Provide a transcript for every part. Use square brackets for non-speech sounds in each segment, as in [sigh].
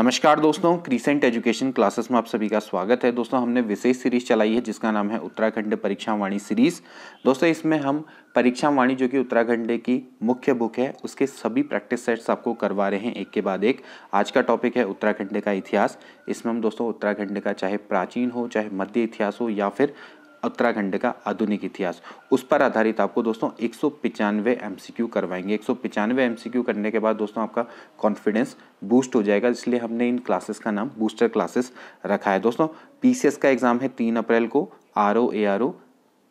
नमस्कार दोस्तों crescent education classes में आप सभी का स्वागत है दोस्तों हमने विशेष सीरीज चलाई है जिसका नाम है उत्तराखंड परीक्षा वाणी सीरीज दोस्तों इसमें हम परीक्षा वाणी जो कि उत्तराखंड की मुख्य बुक है उसके सभी प्रैक्टिस सेट्स आपको करवा रहे हैं एक के बाद एक आज का टॉपिक है उत्तराखंड का इतिहास इसमें हम दोस्तों उत्तराखंड का चाहे प्राचीन हो चाहे मध्य इतिहास हो या फिर उत्तराखंड का आधुनिक इतिहास उस पर आधारित आपको दोस्तों एक सौ पिचानवे एम सी क्यू करवाएंगे एक सौ पिचानवे एम सी क्यू करने के बाद दोस्तों आपका कॉन्फिडेंस बूस्ट हो जाएगा इसलिए हमने इन क्लासेस का नाम बूस्टर क्लासेस रखा है दोस्तों पी सी एस का एग्ज़ाम है तीन अप्रैल को R O A R O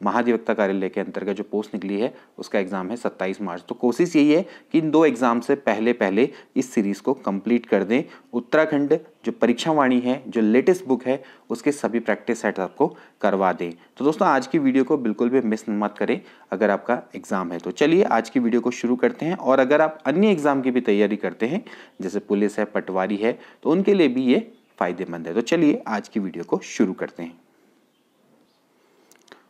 महाधिवक्ता कार्यालय के अंतर्गत जो पोस्ट निकली है उसका एग्ज़ाम है सत्ताईस मार्च तो कोशिश यही है कि इन दो एग्ज़ाम से पहले पहले इस सीरीज़ को कंप्लीट कर दें उत्तराखंड जो परीक्षावाणी है जो लेटेस्ट बुक है उसके सभी प्रैक्टिस सेट आपको करवा दें तो दोस्तों आज की वीडियो को बिल्कुल भी मिस मत करें अगर आपका एग्ज़ाम है तो चलिए आज की वीडियो को शुरू करते हैं और अगर आप अन्य एग्ज़ाम की भी तैयारी करते हैं जैसे पुलिस है पटवारी है तो उनके लिए भी ये फ़ायदेमंद है तो चलिए आज की वीडियो को शुरू करते हैं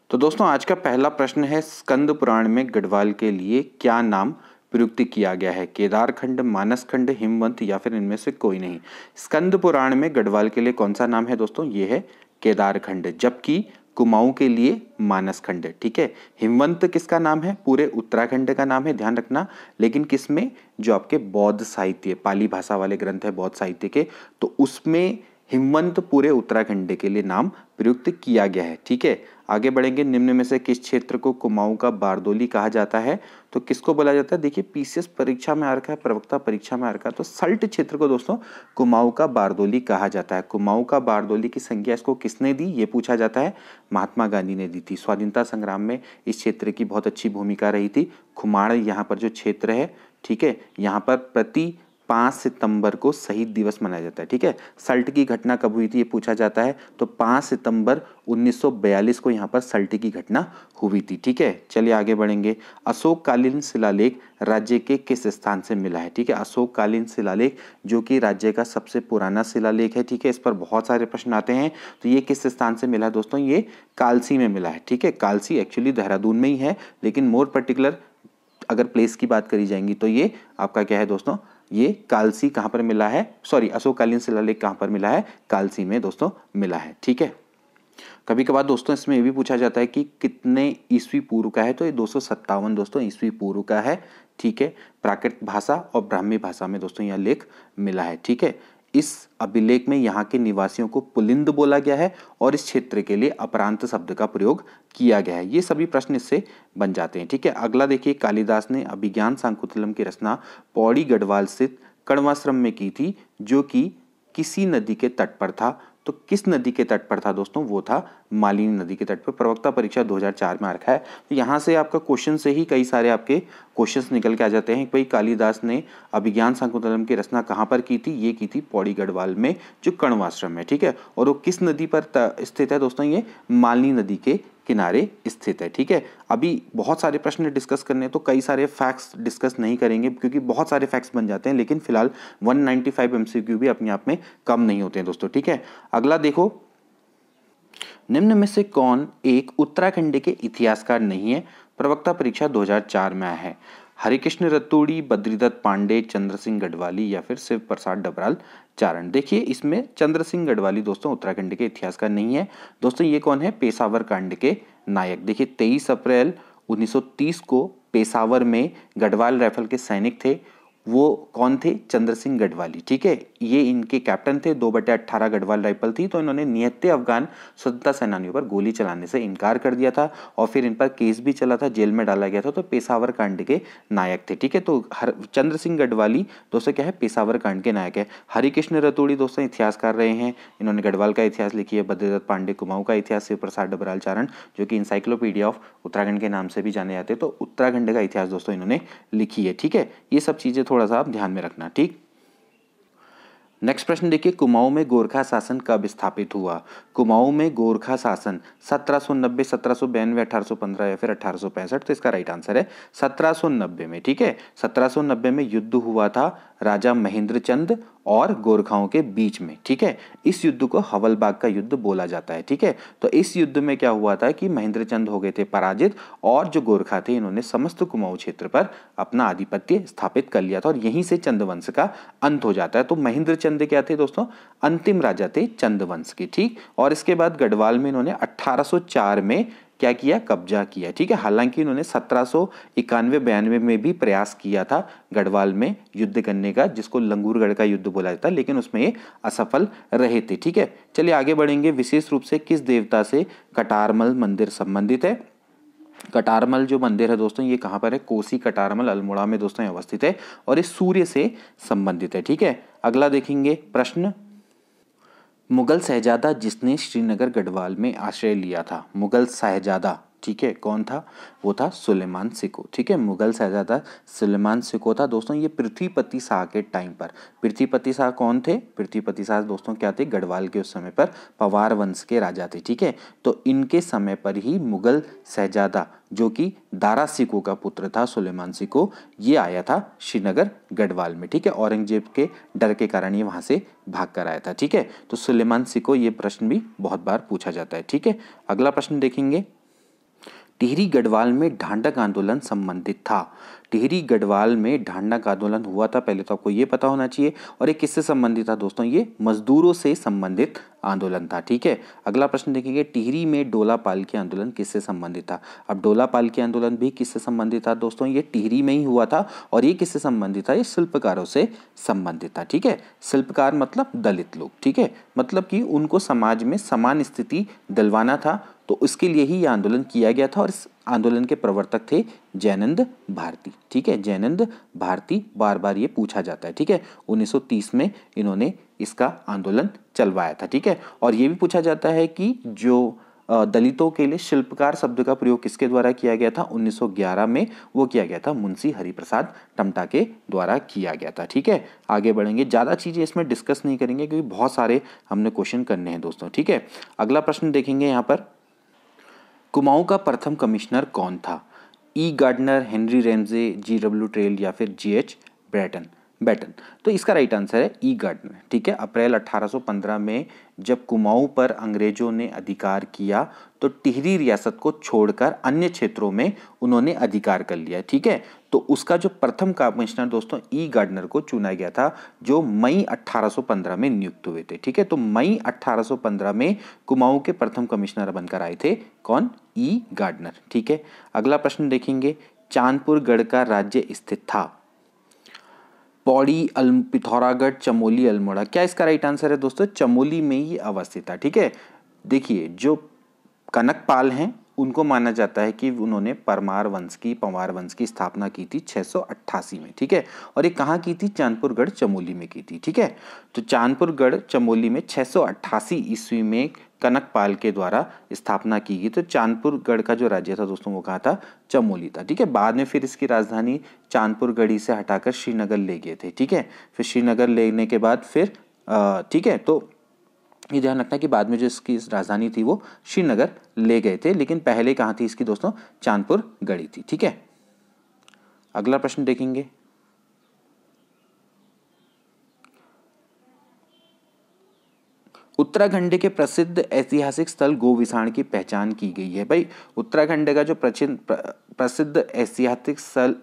तो दोस्तों आज का पहला प्रश्न है स्कंद पुराण में गढ़वाल के लिए क्या नाम प्रयुक्त किया गया है केदार खंड मानस खंड हिमवंत या फिर इनमें से कोई नहीं स्कंद पुराण में गढ़वाल के लिए कौन सा नाम है दोस्तों ये है केदार खंड जबकि कुमाऊं के लिए मानस खंड ठीक है हिमवंत किसका नाम है पूरे उत्तराखंड का नाम है ध्यान रखना लेकिन किसमें जो आपके बौद्ध साहित्य पाली भाषा वाले ग्रंथ है बौद्ध साहित्य के तो उसमें हिमवंत पूरे उत्तराखंड के लिए नाम प्रयुक्त किया गया है ठीक है आगे बढ़ेंगे निम्न में से किस क्षेत्र को कुमाऊं का बारदोली कहा जाता है तो किसको बोला जाता है देखिए पीसीएस परीक्षा में आ रखा है प्रवक्ता परीक्षा में आ रखा है तो सल्ट क्षेत्र को दोस्तों कुमाऊं का बारदोली कहा जाता है कुमाऊं का बारदोली की संज्ञा इसको किसने दी ये पूछा जाता है महात्मा गांधी ने दी थी स्वाधीनता संग्राम में इस क्षेत्र की बहुत अच्छी भूमिका रही थी खुमाड़ यहाँ पर जो क्षेत्र है ठीक है यहाँ पर प्रति पाँच सितंबर को शहीद दिवस मनाया जाता है ठीक है सल्ट की घटना कब हुई थी ये पूछा जाता है तो पाँच सितंबर 1942 को यहाँ पर सल्ट की घटना हुई थी ठीक है चलिए आगे बढ़ेंगे अशोककालीन शिलालेख राज्य के किस स्थान से मिला है ठीक है अशोककालीन शिलालेख जो कि राज्य का सबसे पुराना शिलालेख है ठीक है इस पर बहुत सारे प्रश्न आते हैं तो ये किस स्थान से मिला दोस्तों ये कालसी में मिला है ठीक है कालसी एक्चुअली देहरादून में ही है लेकिन मोर पर्टिकुलर अगर प्लेस की बात करी जाएंगी तो ये आपका क्या है दोस्तों ये कालसी कहां पर मिला है सॉरी अशोककालीन शिलालेख कहां पर मिला है कालसी में दोस्तों मिला है ठीक है कभी कभार दोस्तों इसमें यह भी पूछा जाता है कि कितने ईस्वी पूर्व का है तो ये दो दोस्तों ईस्वी पूर्व का है ठीक है प्राकृत भाषा और ब्राह्मी भाषा में दोस्तों यह लेख मिला है ठीक है इस अभिलेख में यहाँ के निवासियों को पुलिंद बोला गया है और इस क्षेत्र के लिए अपरांत शब्द का प्रयोग किया गया है ये सभी प्रश्न इससे बन जाते हैं ठीक है अगला देखिए कालिदास ने अभिज्ञान सांकुतलम की रचना पौड़ी गढ़वाल स्थित कणवाश्रम में की थी जो कि किसी नदी के तट पर था तो किस नदी के तट पर था दोस्तों वो था मालिनी नदी के तट पर प्रवक्ता परीक्षा 2004 में रखा है तो यहाँ से आपका क्वेश्चन से ही कई सारे आपके क्वेश्चंस निकल के आ जाते हैं भाई कालिदास ने अभिज्ञान संकुतलम की रचना कहाँ पर की थी ये की थी पौड़ी गढ़वाल में जो कणवाश्रम है ठीक है और वो किस नदी पर स्थित है दोस्तों ये मालिनी नदी के किनारे स्थित है ठीक है अभी बहुत सारे प्रश्न डिस्कस करने हैं तो कई सारे फैक्ट्स डिस्कस नहीं करेंगे क्योंकि बहुत सारे फैक्ट्स बन जाते हैं लेकिन फिलहाल 195 एमसीक्यू भी अपने आप में कम नहीं होते हैं दोस्तों ठीक है अगला देखो निम्न में से कौन एक उत्तराखंड के इतिहासकार नहीं है प्रवक्ता परीक्षा दो में आया है हरिकृष्ण रतूड़ी बद्रीदत्त पांडे चंद्र सिंह गढ़वाली या फिर शिव प्रसाद डबराल चारण देखिए इसमें चंद्र सिंह गढ़वाली दोस्तों उत्तराखंड के इतिहास का नहीं है दोस्तों ये कौन है पेशावर कांड के नायक देखिए तेईस अप्रैल 1930 को पेशावर में गढ़वाल राइफल के सैनिक थे वो कौन थे चंद्र सिंह गढ़वाली ठीक है ये इनके कैप्टन थे दो बटे अट्ठारह गढ़वाल राइफल थी तो इन्होंने नियत्ते अफगान स्वतंत्रता सेनानियों पर गोली चलाने से इनकार कर दिया था और फिर इन पर केस भी चला था जेल में डाला गया था तो पेशावर कांड के नायक थे ठीक है तो हर चंद्र सिंह गढ़वाली दोस्तों क्या है पेशावर कांड के नायक है हरिकृष्ण रतोड़ी दोस्तों इतिहास कर रहे हैं इन्होंने गढ़वाल का इतिहास लिखी है बद्रदत्त पांडे कुमाऊ का इतिहास शिव प्रसाद डबराल चारण जो कि इंसाइक्लोपीडिया ऑफ उत्तराखंड के नाम से भी जाने जाते हैं तो उत्तराखंड का इतिहास दोस्तों इन्होंने लिखी है ठीक है ये सब चीज़ें थोड़ा सा आप ध्यान में रखना ठीक नेक्स्ट प्रश्न देखिए कुमाऊं में गोरखा शासन कब स्थापित हुआ कुमाऊं में गोरखा शासन 1790, सौ 1792, 1815 या फिर 1865 तो इसका राइट आंसर है 1790 में ठीक है 1790 में युद्ध हुआ था राजा महेंद्र चंद और गोरखाओं के बीच में ठीक है इस युद्ध को हवलबाग का युद्ध बोला जाता है ठीक है तो इस युद्ध में क्या हुआ था कि महेंद्र चंद हो गए थे पराजित और जो गोरखा थे इन्होंने समस्त कुमाऊं क्षेत्र पर अपना आधिपत्य स्थापित कर लिया था और यहीं से वंश का अंत हो जाता है तो महेंद्र चंद क्या थे दोस्तों अंतिम राजा थे चंद्रवंश के ठीक और इसके बाद गढ़वाल में इन्होंने अट्ठारह में क्या किया कब्जा किया ठीक है हालांकि इन्होंने सत्रह सौ इक्यानवे बयानवे में भी प्रयास किया था गढ़वाल में युद्ध करने का जिसको लंगूरगढ़ का युद्ध बोला जाता लेकिन उसमें ये असफल रहे थे ठीक है चलिए आगे बढ़ेंगे विशेष रूप से किस देवता से कटारमल मंदिर संबंधित है कटारमल जो मंदिर है दोस्तों ये कहाँ पर है कोसी कटारमल अल्मोड़ा में दोस्तों अवस्थित है और ये सूर्य से संबंधित है ठीक है अगला देखेंगे प्रश्न मुगल शहजादा जिसने श्रीनगर गढ़वाल में आश्रय लिया था मुगल शहजादा ठीक है कौन था वो था सुलेमान सिको ठीक है मुगल शहजादा सुलेमान सिको था दोस्तों ये पृथ्वीपति शाह के टाइम पर पृथ्वीपति शाह कौन थे पृथ्वीपति शाह दोस्तों क्या थे गढ़वाल के उस समय पर पवार वंश के राजा थे ठीक है तो इनके समय पर ही मुगल शहजादा जो कि दारा सिको का पुत्र था सुलेमान सिको ये आया था श्रीनगर गढ़वाल में ठीक है औरंगजेब के डर के कारण ये वहाँ से भाग कर आया था ठीक है तो सुलेमान सिको ये प्रश्न भी बहुत बार पूछा जाता है ठीक है अगला प्रश्न देखेंगे टिहरी गढ़वाल में ढांडक आंदोलन संबंधित था टिहरी गढ़वाल में ढांडा का आंदोलन हुआ था पहले तो आपको ये पता होना चाहिए और ये किससे संबंधित था दोस्तों ये मजदूरों से संबंधित आंदोलन था ठीक है अगला प्रश्न देखेंगे टिहरी में डोला पाल के आंदोलन किससे संबंधित था अब डोला पाल के आंदोलन भी किससे संबंधित था दोस्तों ये टिहरी में ही हुआ था और ये किससे संबंधित था ये शिल्पकारों से संबंधित था ठीक है शिल्पकार मतलब दलित लोग ठीक है मतलब कि उनको समाज में समान स्थिति दिलवाना था तो उसके लिए ही ये आंदोलन किया गया था और इस आंदोलन के प्रवर्तक थे जैनंद भारती ठीक है जैनंद भारती बार बार ये पूछा जाता है ठीक है 1930 में इन्होंने इसका आंदोलन चलवाया था ठीक है और ये भी पूछा जाता है कि जो दलितों के लिए शिल्पकार शब्द का प्रयोग किसके द्वारा किया गया था 1911 में वो किया गया था मुंशी हरिप्रसाद टमटा के द्वारा किया गया था ठीक है आगे बढ़ेंगे ज़्यादा चीज़ें इसमें डिस्कस नहीं करेंगे क्योंकि बहुत सारे हमने क्वेश्चन करने हैं दोस्तों ठीक है अगला प्रश्न देखेंगे यहाँ पर कुमाऊं का प्रथम कमिश्नर कौन था E Gardner Henry Ramsay G W Traill या फिर जी एच ब्रैटन बैटन तो इसका राइट आंसर है ई गार्डनर ठीक है अप्रैल 1815 में जब कुमाऊं पर अंग्रेजों ने अधिकार किया तो टिहरी रियासत को छोड़कर अन्य क्षेत्रों में उन्होंने अधिकार कर लिया ठीक है तो उसका जो प्रथम कमिश्नर दोस्तों ई e. गार्डनर को चुना गया था जो मई 1815 में नियुक्त हुए थे ठीक है तो मई 1815 में कुमाऊं के प्रथम कमिश्नर बनकर आए थे कौन ई e. गार्डनर ठीक है अगला प्रश्न देखेंगे चांदपुर गढ़ का राज्य स्थित था पौड़ी अल पिथौरागढ़ चमोली अल्मोड़ा क्या इसका राइट आंसर है दोस्तों चमोली में ही अवस्थित था ठीक है देखिए जो कनकपाल हैं उनको माना जाता है कि उन्होंने परमार वंश की पंवार वंश की स्थापना की थी 688 में ठीक है और ये कहाँ की थी चांदपुरगढ़ चमोली में की थी ठीक है तो चांदपुरगढ़ चमोली में 688 ईस्वी में कनकपाल के द्वारा स्थापना की गई तो चांदपुरगढ़ का जो राज्य था दोस्तों वो कहा था चमोली था ठीक है बाद में फिर इसकी राजधानी चांदपुरगढ़ी से हटाकर श्रीनगर ले गए थे ठीक है फिर श्रीनगर लेने के बाद फिर ठीक है तो ये ध्यान रखना कि बाद में जो इसकी राजधानी थी वो श्रीनगर ले गए थे लेकिन पहले कहाँ थी इसकी दोस्तों चांदपुर गढ़ी थी ठीक है अगला प्रश्न देखेंगे उत्तराखंड के प्रसिद्ध ऐतिहासिक स्थल गोविसाण की पहचान की गई है भाई उत्तराखंड का जो प्रचिन प्रसिद्ध ऐतिहासिक स्थल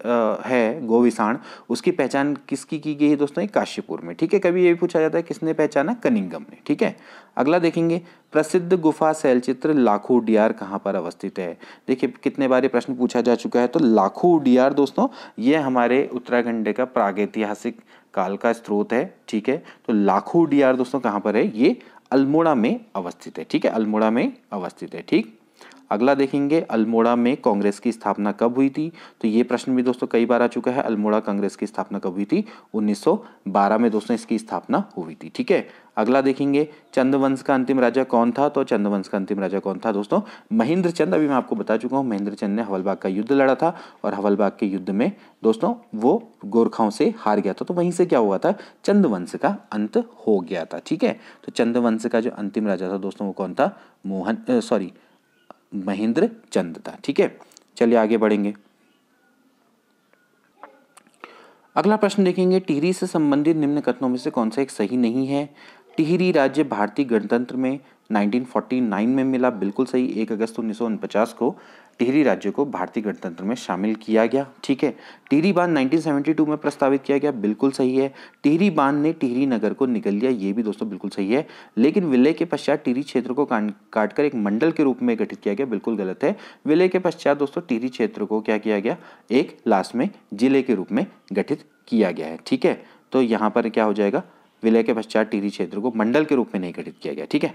है गोविसाण उसकी पहचान किसकी की गई है दोस्तों ये काशीपुर में ठीक है कभी ये भी पूछा जाता है किसने पहचाना कनिंगम ने ठीक है अगला देखेंगे प्रसिद्ध गुफा शैलचित्र लाखू डियार कहाँ पर अवस्थित है देखिए कितने बार ये प्रश्न पूछा जा चुका है तो लाखू डियार दोस्तों ये हमारे उत्तराखंड का प्रागैतिहासिक काल का स्रोत है ठीक है तो लाखू डियार दोस्तों कहाँ पर है ये अल्मोड़ा में अवस्थित है ठीक है अल्मोड़ा में अवस्थित है ठीक अगला देखेंगे अल्मोड़ा में कांग्रेस की स्थापना कब हुई थी तो ये प्रश्न भी दोस्तों कई बार आ चुका है अल्मोड़ा कांग्रेस की स्थापना कब हुई थी 1912 में दोस्तों इसकी स्थापना हुई थी ठीक है अगला देखेंगे चंद्रवंश का अंतिम राजा कौन था तो चंद्रवंश का अंतिम राजा कौन था दोस्तों महेंद्र चंद अभी मैं आपको बता चुका हूँ महेंद्र चंद ने हवलबाग का युद्ध लड़ा था और हवलबाग के युद्ध में दोस्तों वो गोरखाओं से हार गया था तो वहीं से क्या हुआ था चंद्रवंश का अंत हो गया था ठीक है तो चंद्रवंश का जो अंतिम राजा था दोस्तों वो कौन था मोहन सॉरी महेंद्र चंद था ठीक है चलिए आगे बढ़ेंगे अगला प्रश्न देखेंगे टिहरी से संबंधित निम्न कथनों में से कौन सा एक सही नहीं है टिहरी राज्य भारतीय गणतंत्र में 1949 में मिला बिल्कुल सही एक अगस्त उन्नीस को टिहरी राज्य को भारतीय गणतंत्र में शामिल किया गया ठीक है टिहरी बांध 1972 में प्रस्तावित किया गया बिल्कुल सही है टिहरी बांध ने टिहरी नगर को निकल लिया ये भी दोस्तों बिल्कुल सही है लेकिन विलय के पश्चात टिहरी क्षेत्र को काटकर एक मंडल के रूप में गठित किया गया बिल्कुल गलत है विलय के पश्चात दोस्तों टिहरी क्षेत्र को क्या किया गया एक लास्ट में जिले के रूप में गठित किया गया है ठीक है तो यहाँ पर क्या हो जाएगा विलय के पश्चात टिहरी क्षेत्र को मंडल के रूप में नहीं गठित किया गया ठीक है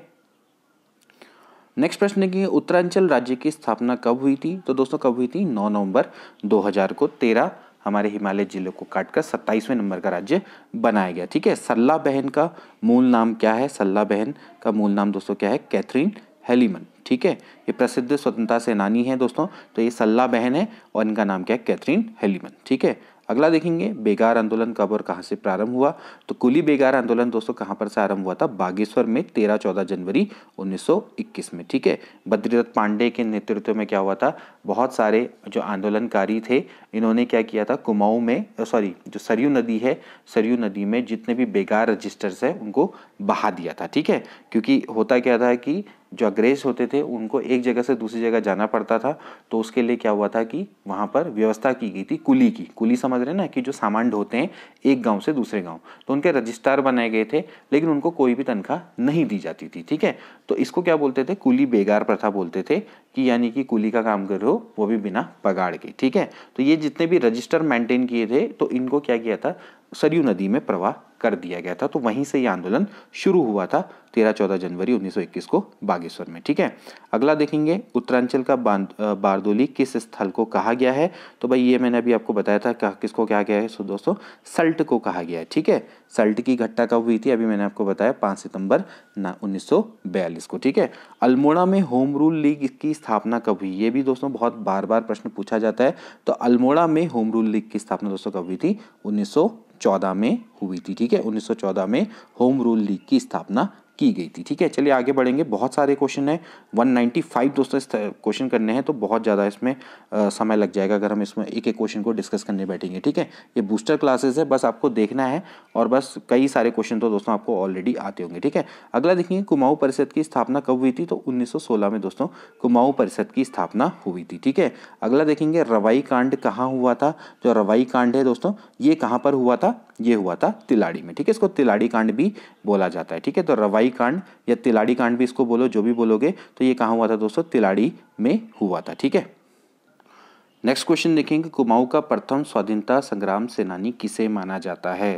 नेक्स्ट प्रश्न है कि उत्तरांचल राज्य की स्थापना कब हुई थी तो दोस्तों कब हुई थी 9 नवंबर 2000 को 13 हमारे हिमालय जिले को काटकर सत्ताईसवें नंबर का राज्य बनाया गया ठीक है सल्ला बहन का मूल नाम क्या है सल्ला बहन का मूल नाम दोस्तों क्या है कैथरीन हेलीमन ठीक है ये प्रसिद्ध स्वतंत्रता सेनानी है दोस्तों तो ये सल्ला बहन है और इनका नाम क्या है कैथरीन हेलीमन ठीक है अगला देखेंगे बेगार आंदोलन कब और कहाँ से प्रारंभ हुआ तो कुली बेगार आंदोलन दोस्तों कहाँ पर से आरंभ हुआ था बागेश्वर में तेरह चौदह जनवरी 1921 में ठीक है बद्रीदत्त पांडे के नेतृत्व में क्या हुआ था बहुत सारे जो आंदोलनकारी थे इन्होंने क्या किया था कुमाऊं में सॉरी जो सरयू नदी है सरयू नदी में जितने भी बेगार रजिस्टर्स हैं उनको बहा दिया था ठीक है क्योंकि होता क्या था कि जो अंग्रेज होते थे उनको एक जगह से दूसरी जगह जाना पड़ता था तो उसके लिए क्या हुआ था कि वहाँ पर व्यवस्था की गई थी कुली की कुली समझ रहे ना कि जो सामान ढोते हैं एक गांव से दूसरे गांव तो उनके रजिस्ट्रार बनाए गए थे लेकिन उनको कोई भी तनख्वाह नहीं दी जाती थी ठीक है तो इसको क्या बोलते थे कुली बेगार प्रथा बोलते थे कि यानी कि कुली का काम कर रहे हो वो भी बिना पगाड़ के ठीक है तो ये जितने भी रजिस्टर मेंटेन किए थे तो इनको क्या किया था सरयू नदी में प्रवाह कर दिया गया था तो वहीं से ये आंदोलन शुरू हुआ था तेरह चौदह जनवरी 1921 को बागेश्वर में ठीक है अगला देखेंगे उत्तरांचल का बारदोली किस स्थल को कहा गया है तो भाई ये मैंने अभी आपको बताया था किसको कहा गया है सो दोस्तों सल्ट को कहा गया है ठीक है सल्ट की घटना कब हुई थी अभी मैंने आपको बताया पाँच सितंबर ना उन्नीस को ठीक है अल्मोड़ा में होम रूल लीग की स्थापना कब हुई ये भी दोस्तों बहुत बार बार प्रश्न पूछा जाता है तो अल्मोड़ा में होम रूल लीग की स्थापना दोस्तों कब हुई थी उन्नीस 1914 में हुई थी ठीक है 1914 में होम रूल लीग की स्थापना की गई थी ठीक है चलिए आगे बढ़ेंगे बहुत सारे क्वेश्चन है 195 दोस्तों इस क्वेश्चन करने हैं तो बहुत ज़्यादा इसमें आ, समय लग जाएगा अगर हम इसमें एक एक क्वेश्चन को डिस्कस करने बैठेंगे ठीक है ये बूस्टर क्लासेस है बस आपको देखना है और बस कई सारे क्वेश्चन तो दोस्तों आपको ऑलरेडी आते होंगे ठीक है अगला देखेंगे कुमाऊ परिषद की स्थापना कब हुई थी तो उन्नीस में दोस्तों कुमाऊ परिषद की स्थापना हुई थी ठीक है अगला देखेंगे रवाई कांड कहाँ हुआ था जो रवाई कांड है दोस्तों ये कहाँ पर हुआ था ये हुआ था तिलाड़ी में ठीक है इसको तिलाड़ी कांड भी बोला जाता है ठीक है तो रवाई कांड या तिलाड़ी कांड भी इसको बोलो जो भी बोलोगे तो ये कहाँ हुआ था दोस्तों तिलाड़ी में हुआ था ठीक है नेक्स्ट क्वेश्चन देखेंगे कुमाऊ का प्रथम स्वाधीनता संग्राम सेनानी किसे माना जाता है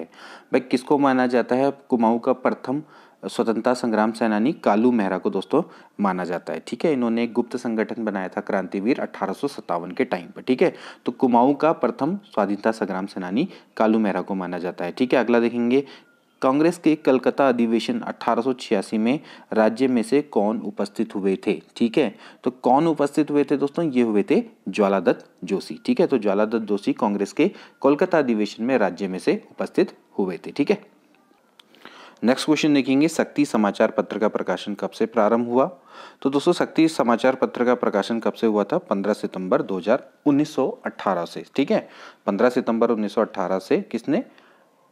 भाई किसको माना जाता है कुमाऊ का प्रथम स्वतंत्रता संग्राम सेनानी कालू मेहरा को दोस्तों माना जाता है ठीक है इन्होंने एक गुप्त संगठन बनाया था क्रांतिवीर अठारह के टाइम पर ठीक है तो कुमाऊं का प्रथम स्वाधीनता संग्राम सेनानी कालू मेहरा को माना जाता है ठीक है अगला देखेंगे कांग्रेस के कलकत्ता अधिवेशन 1886 में राज्य में से कौन उपस्थित हुए थे ठीक है तो कौन उपस्थित हुए थे दोस्तों ये हुए थे ज्वालादत्त जोशी ठीक है तो ज्वालादत्त जोशी कांग्रेस के कोलकाता अधिवेशन में राज्य में से उपस्थित हुए थे ठीक है नेक्स्ट क्वेश्चन देखेंगे शक्ति समाचार पत्र का प्रकाशन कब से प्रारंभ हुआ तो दोस्तों शक्ति समाचार पत्र का प्रकाशन कब से हुआ था 15 सितंबर 2000 से ठीक है 15 सितंबर 1918 से किसने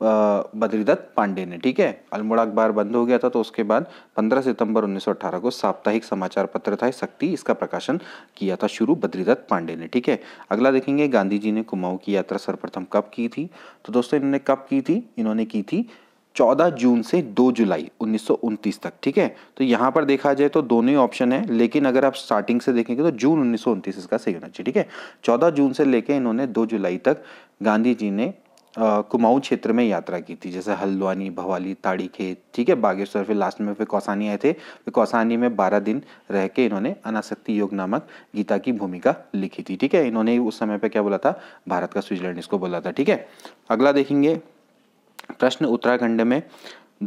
बद्रीदत्त पांडे ने ठीक है अल्मोड़ा अखबार बंद हो गया था तो उसके बाद 15 सितंबर 1918 को साप्ताहिक समाचार पत्र था शक्ति इसका प्रकाशन किया था शुरू बद्रीदत्त पांडे ने ठीक है अगला देखेंगे गांधी जी ने कुमाऊं की यात्रा सर्वप्रथम कब की थी तो दोस्तों इन्होंने कब की थी इन्होंने की थी 14 जून से 2 जुलाई उन्नीस तक ठीक है तो यहाँ पर देखा जाए तो दोनों ही ऑप्शन है लेकिन अगर आप स्टार्टिंग से देखेंगे तो जून उन्नीस इसका सही होना चाहिए ठीक है 14 जून से लेके इन्होंने 2 जुलाई तक गांधी जी ने कुमाऊँ क्षेत्र में यात्रा की थी जैसे हल्द्वानी भवाली ताड़ीखेत ठीक है बागेश्वर फिर लास्ट में फिर कौसानी आए थे फिर कौसानी में बारह दिन रह के इन्होंने अनासक्ति योग नामक गीता की भूमिका लिखी थी ठीक है इन्होंने उस समय पर क्या बोला था भारत का स्विट्जरलैंड इसको बोला था ठीक है अगला देखेंगे प्रश्न उत्तराखंड में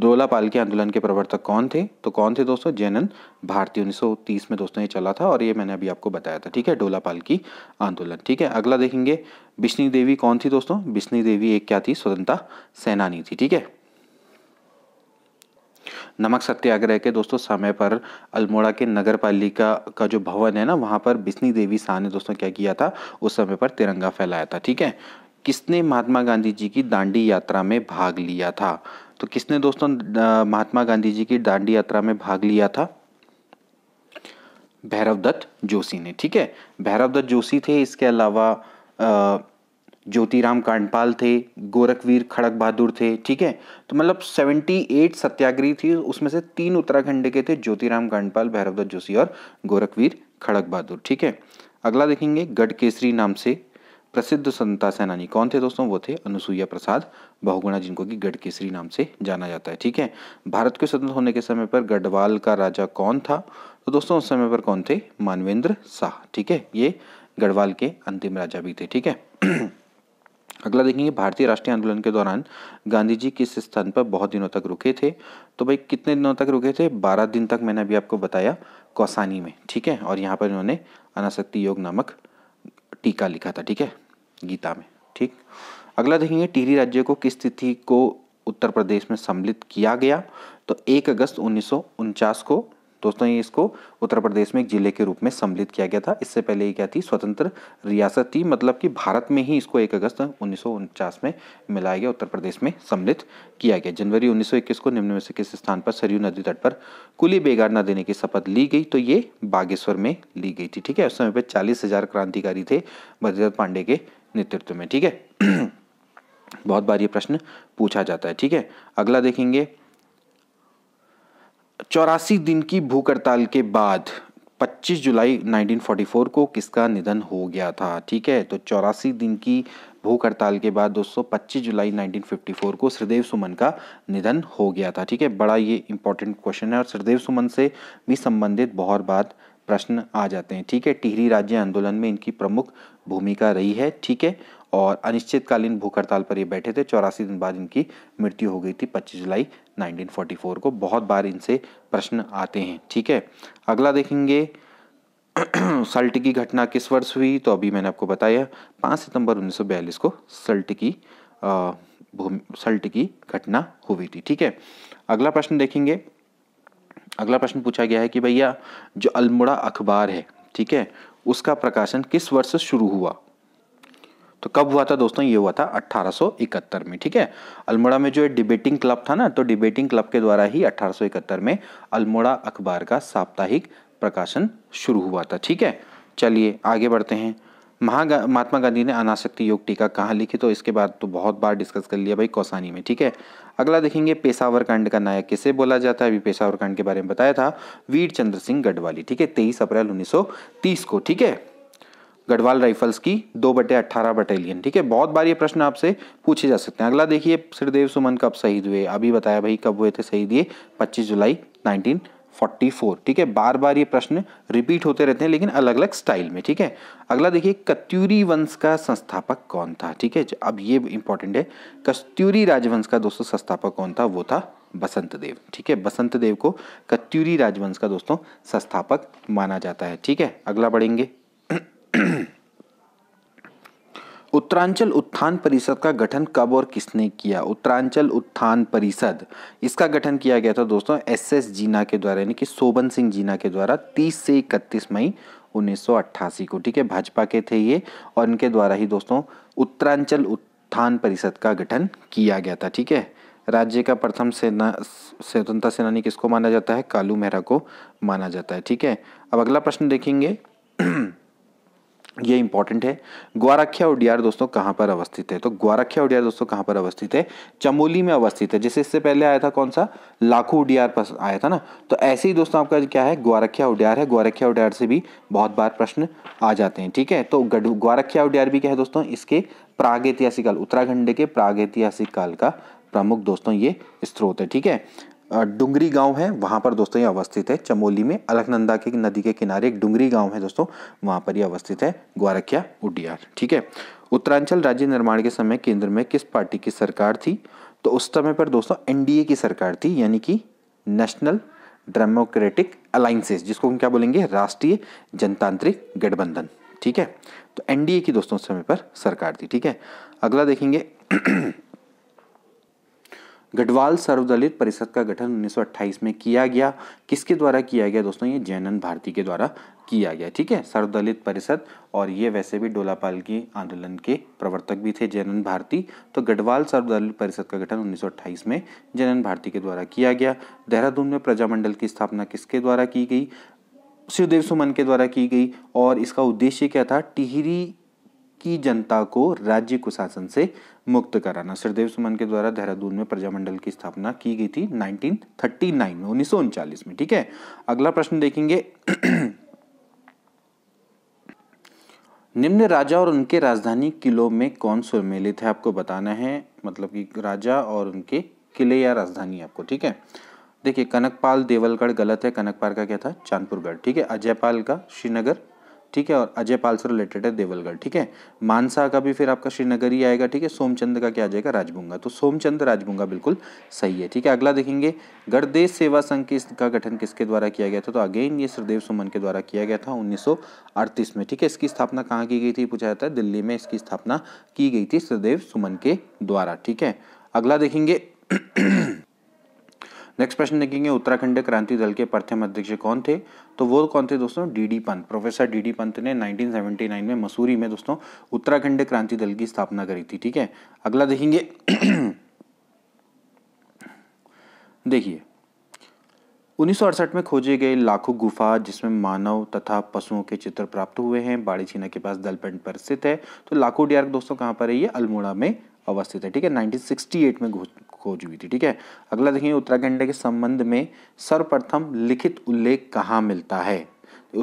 दोलापाल के आंदोलन के प्रवर्तक कौन थे तो कौन थे दोस्तों जैनन भारती 1930 में दोस्तों ये चला था और ये मैंने अभी आपको बताया था ठीक है डोलापाल की आंदोलन ठीक है अगला देखेंगे बिश्नी देवी कौन थी दोस्तों बिश्नी देवी एक क्या थी स्वतंत्रता सेनानी थी ठीक है नमक सत्याग्रह के दोस्तों समय पर अल्मोड़ा के नगर पालिका का जो भवन है ना वहां पर बिस्नी देवी शाह ने दोस्तों क्या किया था उस समय पर तिरंगा फैलाया था ठीक है किसने महात्मा गांधी जी की दांडी यात्रा में भाग लिया था तो किसने दोस्तों महात्मा गांधी जी की दांडी यात्रा में भाग लिया था भैरव दत्त जोशी ने ठीक है भैरव दत्त जोशी थे इसके अलावा ज्योतिराम कांडपाल थे गोरखवीर खड़क बहादुर थे ठीक है तो मतलब 78 सत्याग्रही थी उसमें से तीन उत्तराखंड के थे ज्योतिराम कांडपाल भैरव दत्त जोशी और गोरखवीर खड़क बहादुर ठीक है अगला देखेंगे गढ़ केसरी नाम से प्रसिद्ध संता सेनानी कौन थे दोस्तों वो थे अनुसुईया प्रसाद बहुगुणा जिनको कि गढ़ केसरी नाम से जाना जाता है ठीक है भारत के स्वतंत्र होने के समय पर गढ़वाल का राजा कौन था तो दोस्तों उस समय पर कौन थे मानवेंद्र शाह ठीक है ये गढ़वाल के अंतिम राजा भी थे ठीक है [clears throat] अगला देखेंगे भारतीय राष्ट्रीय आंदोलन के दौरान गांधी जी किस स्थान पर बहुत दिनों तक रुके थे तो भाई कितने दिनों तक रुके थे बारह दिन तक मैंने अभी आपको बताया कौसानी में ठीक है और यहाँ पर इन्होंने अनासक्ति योग नामक टीका लिखा था ठीक है गीता में ठीक अगला देखेंगे टिहरी राज्य को किस तिथि को उत्तर प्रदेश में सम्मिलित किया गया तो एक अगस्त उन्नीस को दोस्तों ये इसको उत्तर प्रदेश में एक जिले के रूप में सम्मिलित किया गया था इससे पहले ये क्या थी स्वतंत्र रियासत थी मतलब कि भारत में ही इसको 1 अगस्त उन्नीस में मिलाया गया उत्तर प्रदेश में सम्मिलित किया गया जनवरी 1921 को निम्न में से किस स्थान पर सरयू नदी तट पर कुली बेगार न देने की शपथ ली गई तो ये बागेश्वर में ली गई थी ठीक है उस समय पर चालीस क्रांतिकारी थे भद्रनाथ पांडे के नेतृत्व में ठीक है [clears throat] बहुत बार ये प्रश्न पूछा जाता है ठीक है अगला देखेंगे चौरासी दिन की भूख हड़ताल के बाद 25 जुलाई 1944 को किसका निधन हो गया था ठीक है तो चौरासी दिन की भूख हड़ताल के बाद दोस्तों पच्चीस जुलाई 1954 को श्रीदेव सुमन का निधन हो गया था ठीक है बड़ा ये इंपॉर्टेंट क्वेश्चन है और श्रीदेव सुमन से भी संबंधित बहुत बात प्रश्न आ जाते हैं ठीक है टिहरी राज्य आंदोलन में इनकी प्रमुख भूमिका रही है ठीक है और अनिश्चितकालीन भूख हड़ताल पर ये बैठे थे चौरासी दिन बाद इनकी मृत्यु हो गई थी 25 जुलाई 1944 को बहुत बार इनसे प्रश्न आते हैं ठीक है अगला देखेंगे [clears throat] सल्ट की घटना किस वर्ष हुई तो अभी मैंने आपको बताया 5 सितंबर 1942 को सल्ट की सल्ट की घटना हुई थी ठीक है अगला प्रश्न देखेंगे अगला प्रश्न पूछा गया है कि भैया जो अल्मोड़ा अखबार है ठीक है उसका प्रकाशन किस वर्ष शुरू हुआ तो कब हुआ था दोस्तों ये हुआ था 1871 में ठीक है अल्मोड़ा में जो डिबेटिंग क्लब था ना तो डिबेटिंग क्लब के द्वारा ही 1871 में अल्मोड़ा अखबार का साप्ताहिक प्रकाशन शुरू हुआ था ठीक है चलिए आगे बढ़ते हैं महा महात्मा गांधी ने अनाशक्ति योग टीका कहाँ लिखी तो इसके बाद तो बहुत बार डिस्कस कर लिया भाई कौसानी में ठीक है अगला देखेंगे पेशावर कांड का नायक किसे बोला जाता है अभी पेशावर कांड के बारे में बताया था वीर चंद्र सिंह गढ़वाली ठीक है तेईस अप्रैल उन्नीस को ठीक है गढ़वाल राइफल्स की दो बटे अट्ठारह बटालियन ठीक है बहुत बार ये प्रश्न आपसे पूछे जा सकते हैं अगला देखिए श्रीदेव सुमन कब शहीद हुए अभी बताया भाई कब हुए थे शहीद ये 25 जुलाई नाइनटीन 44 ठीक है बार बार ये प्रश्न रिपीट होते रहते हैं लेकिन अलग अलग स्टाइल में ठीक है अगला देखिए कत्यूरी वंश का संस्थापक कौन था ठीक है अब ये इंपॉर्टेंट है कस्तूरी राजवंश का दोस्तों संस्थापक कौन था वो था बसंत देव ठीक है बसंत देव को कत्यूरी राजवंश का दोस्तों संस्थापक माना जाता है ठीक है अगला बढ़ेंगे उत्तरांचल उत्थान परिषद का गठन कब और किसने किया उत्तरांचल उत्थान परिषद इसका गठन किया गया था दोस्तों एस एस जीना के द्वारा यानी कि शोभन सिंह जीना के द्वारा 30 से 31 मई 1988 को ठीक है भाजपा के थे ये और इनके द्वारा ही दोस्तों उत्तरांचल उत्थान परिषद का गठन किया गया था ठीक है राज्य का प्रथम सेना स्वतंत्रता सेनानी किसको माना जाता है कालू मेहरा को माना जाता है ठीक है अब अगला प्रश्न देखेंगे [clears throat] ये इंपॉर्टेंट है ग्वारख्या उडियार दोस्तों कहाँ पर अवस्थित है तो ग्वारख्या उडियार दोस्तों कहाँ पर अवस्थित है चमोली में अवस्थित है जैसे इससे पहले आया था कौन सा लाखू उडियार पर आया था ना तो ऐसे ही दोस्तों आपका क्या है ग्वारख्या उडियार है ग्वारख्या उडियार से भी बहुत बार प्रश्न आ जाते हैं ठीक है तो ग्वारख्या उडियार भी क्या है दोस्तों इसके प्रागैतिहासिक काल उत्तराखंड के प्रागैतिहासिक काल का प्रमुख दोस्तों ये स्रोत है ठीक है डुंगरी गांव है वहाँ पर दोस्तों ये अवस्थित है चमोली में अलकनंदा की नदी के किनारे एक डुंगरी गांव है दोस्तों वहाँ पर ये अवस्थित है ग्वारखिया उडियार ठीक है उत्तरांचल राज्य निर्माण के समय केंद्र में किस पार्टी की सरकार थी तो उस समय पर दोस्तों एनडीए की सरकार थी यानी कि नेशनल डेमोक्रेटिक अलाइंसेस जिसको हम क्या बोलेंगे राष्ट्रीय जनतांत्रिक गठबंधन ठीक है तो एनडीए की दोस्तों उस समय पर सरकार थी ठीक है अगला देखेंगे गढ़वाल सर्वदलित परिषद का गठन उन्नीस में किया गया किसके द्वारा किया गया दोस्तों ये जयनंद भारती के द्वारा किया गया ठीक है सर्वदलित परिषद और ये वैसे भी डोलापाल के आंदोलन के प्रवर्तक भी थे जयनंद भारती तो गढ़वाल सर्वदलित परिषद का गठन उन्नीस में जयनंद भारती के द्वारा किया गया देहरादून में प्रजामंडल की स्थापना किसके द्वारा की गई शिवदेव सुमन के द्वारा की गई और इसका उद्देश्य क्या था टिहरी की जनता को राज्य कुशासन से मुक्त कराना श्रीदेव सुमन के द्वारा देहरादून में प्रजामंडल की स्थापना की गई थी 1939 में उन्नीस में ठीक है अगला प्रश्न देखेंगे [clears throat] निम्न राजा और उनके राजधानी किलों में कौन सुमेलित है आपको बताना है मतलब कि राजा और उनके किले या राजधानी आपको ठीक है देखिए कनकपाल देवलगढ़ गलत है कनकपाल का क्या था चांदपुरगढ़ ठीक है अजयपाल का श्रीनगर ठीक है और अजय पाल से रिलेटेड है देवलगढ़ ठीक है मानसा का भी फिर आपका श्रीनगर ही आएगा ठीक है सोमचंद का क्या आ जाएगा राजबुंगा तो सोमचंद राजभुंगा बिल्कुल सही है ठीक है अगला देखेंगे गढ़देश सेवा संघ के का गठन किसके द्वारा किया गया था तो अगेन ये सरदेव सुमन के द्वारा किया गया था उन्नीस में ठीक है इसकी स्थापना कहाँ की गई थी पूछा जाता है दिल्ली में इसकी स्थापना की गई थी सरदेव सुमन के द्वारा ठीक है अगला देखेंगे नेक्स्ट प्रश्न देखेंगे उत्तराखंड क्रांति दल के प्रथम अध्यक्ष कौन थे तो वो कौन थे दोस्तों D D Pant professor D D Pant ने 1979 में मसूरी में दोस्तों उत्तराखंड क्रांति दल की स्थापना करी थी ठीक है अगला देखेंगे [clears throat] देखिए उन्नीस में खोजे गए लाखों गुफा जिसमें मानव तथा पशुओं के चित्र प्राप्त हुए हैं बाड़ीछीना के पास दलपेंट पर स्थित है तो लाखों डियार्क दोस्तों कहाँ पर है ये अल्मोड़ा में अवस्थित है ठीक है 1968 में खोज हुई थी ठीक है अगला देखिए उत्तराखंड के संबंध में सर्वप्रथम लिखित उल्लेख कहाँ मिलता है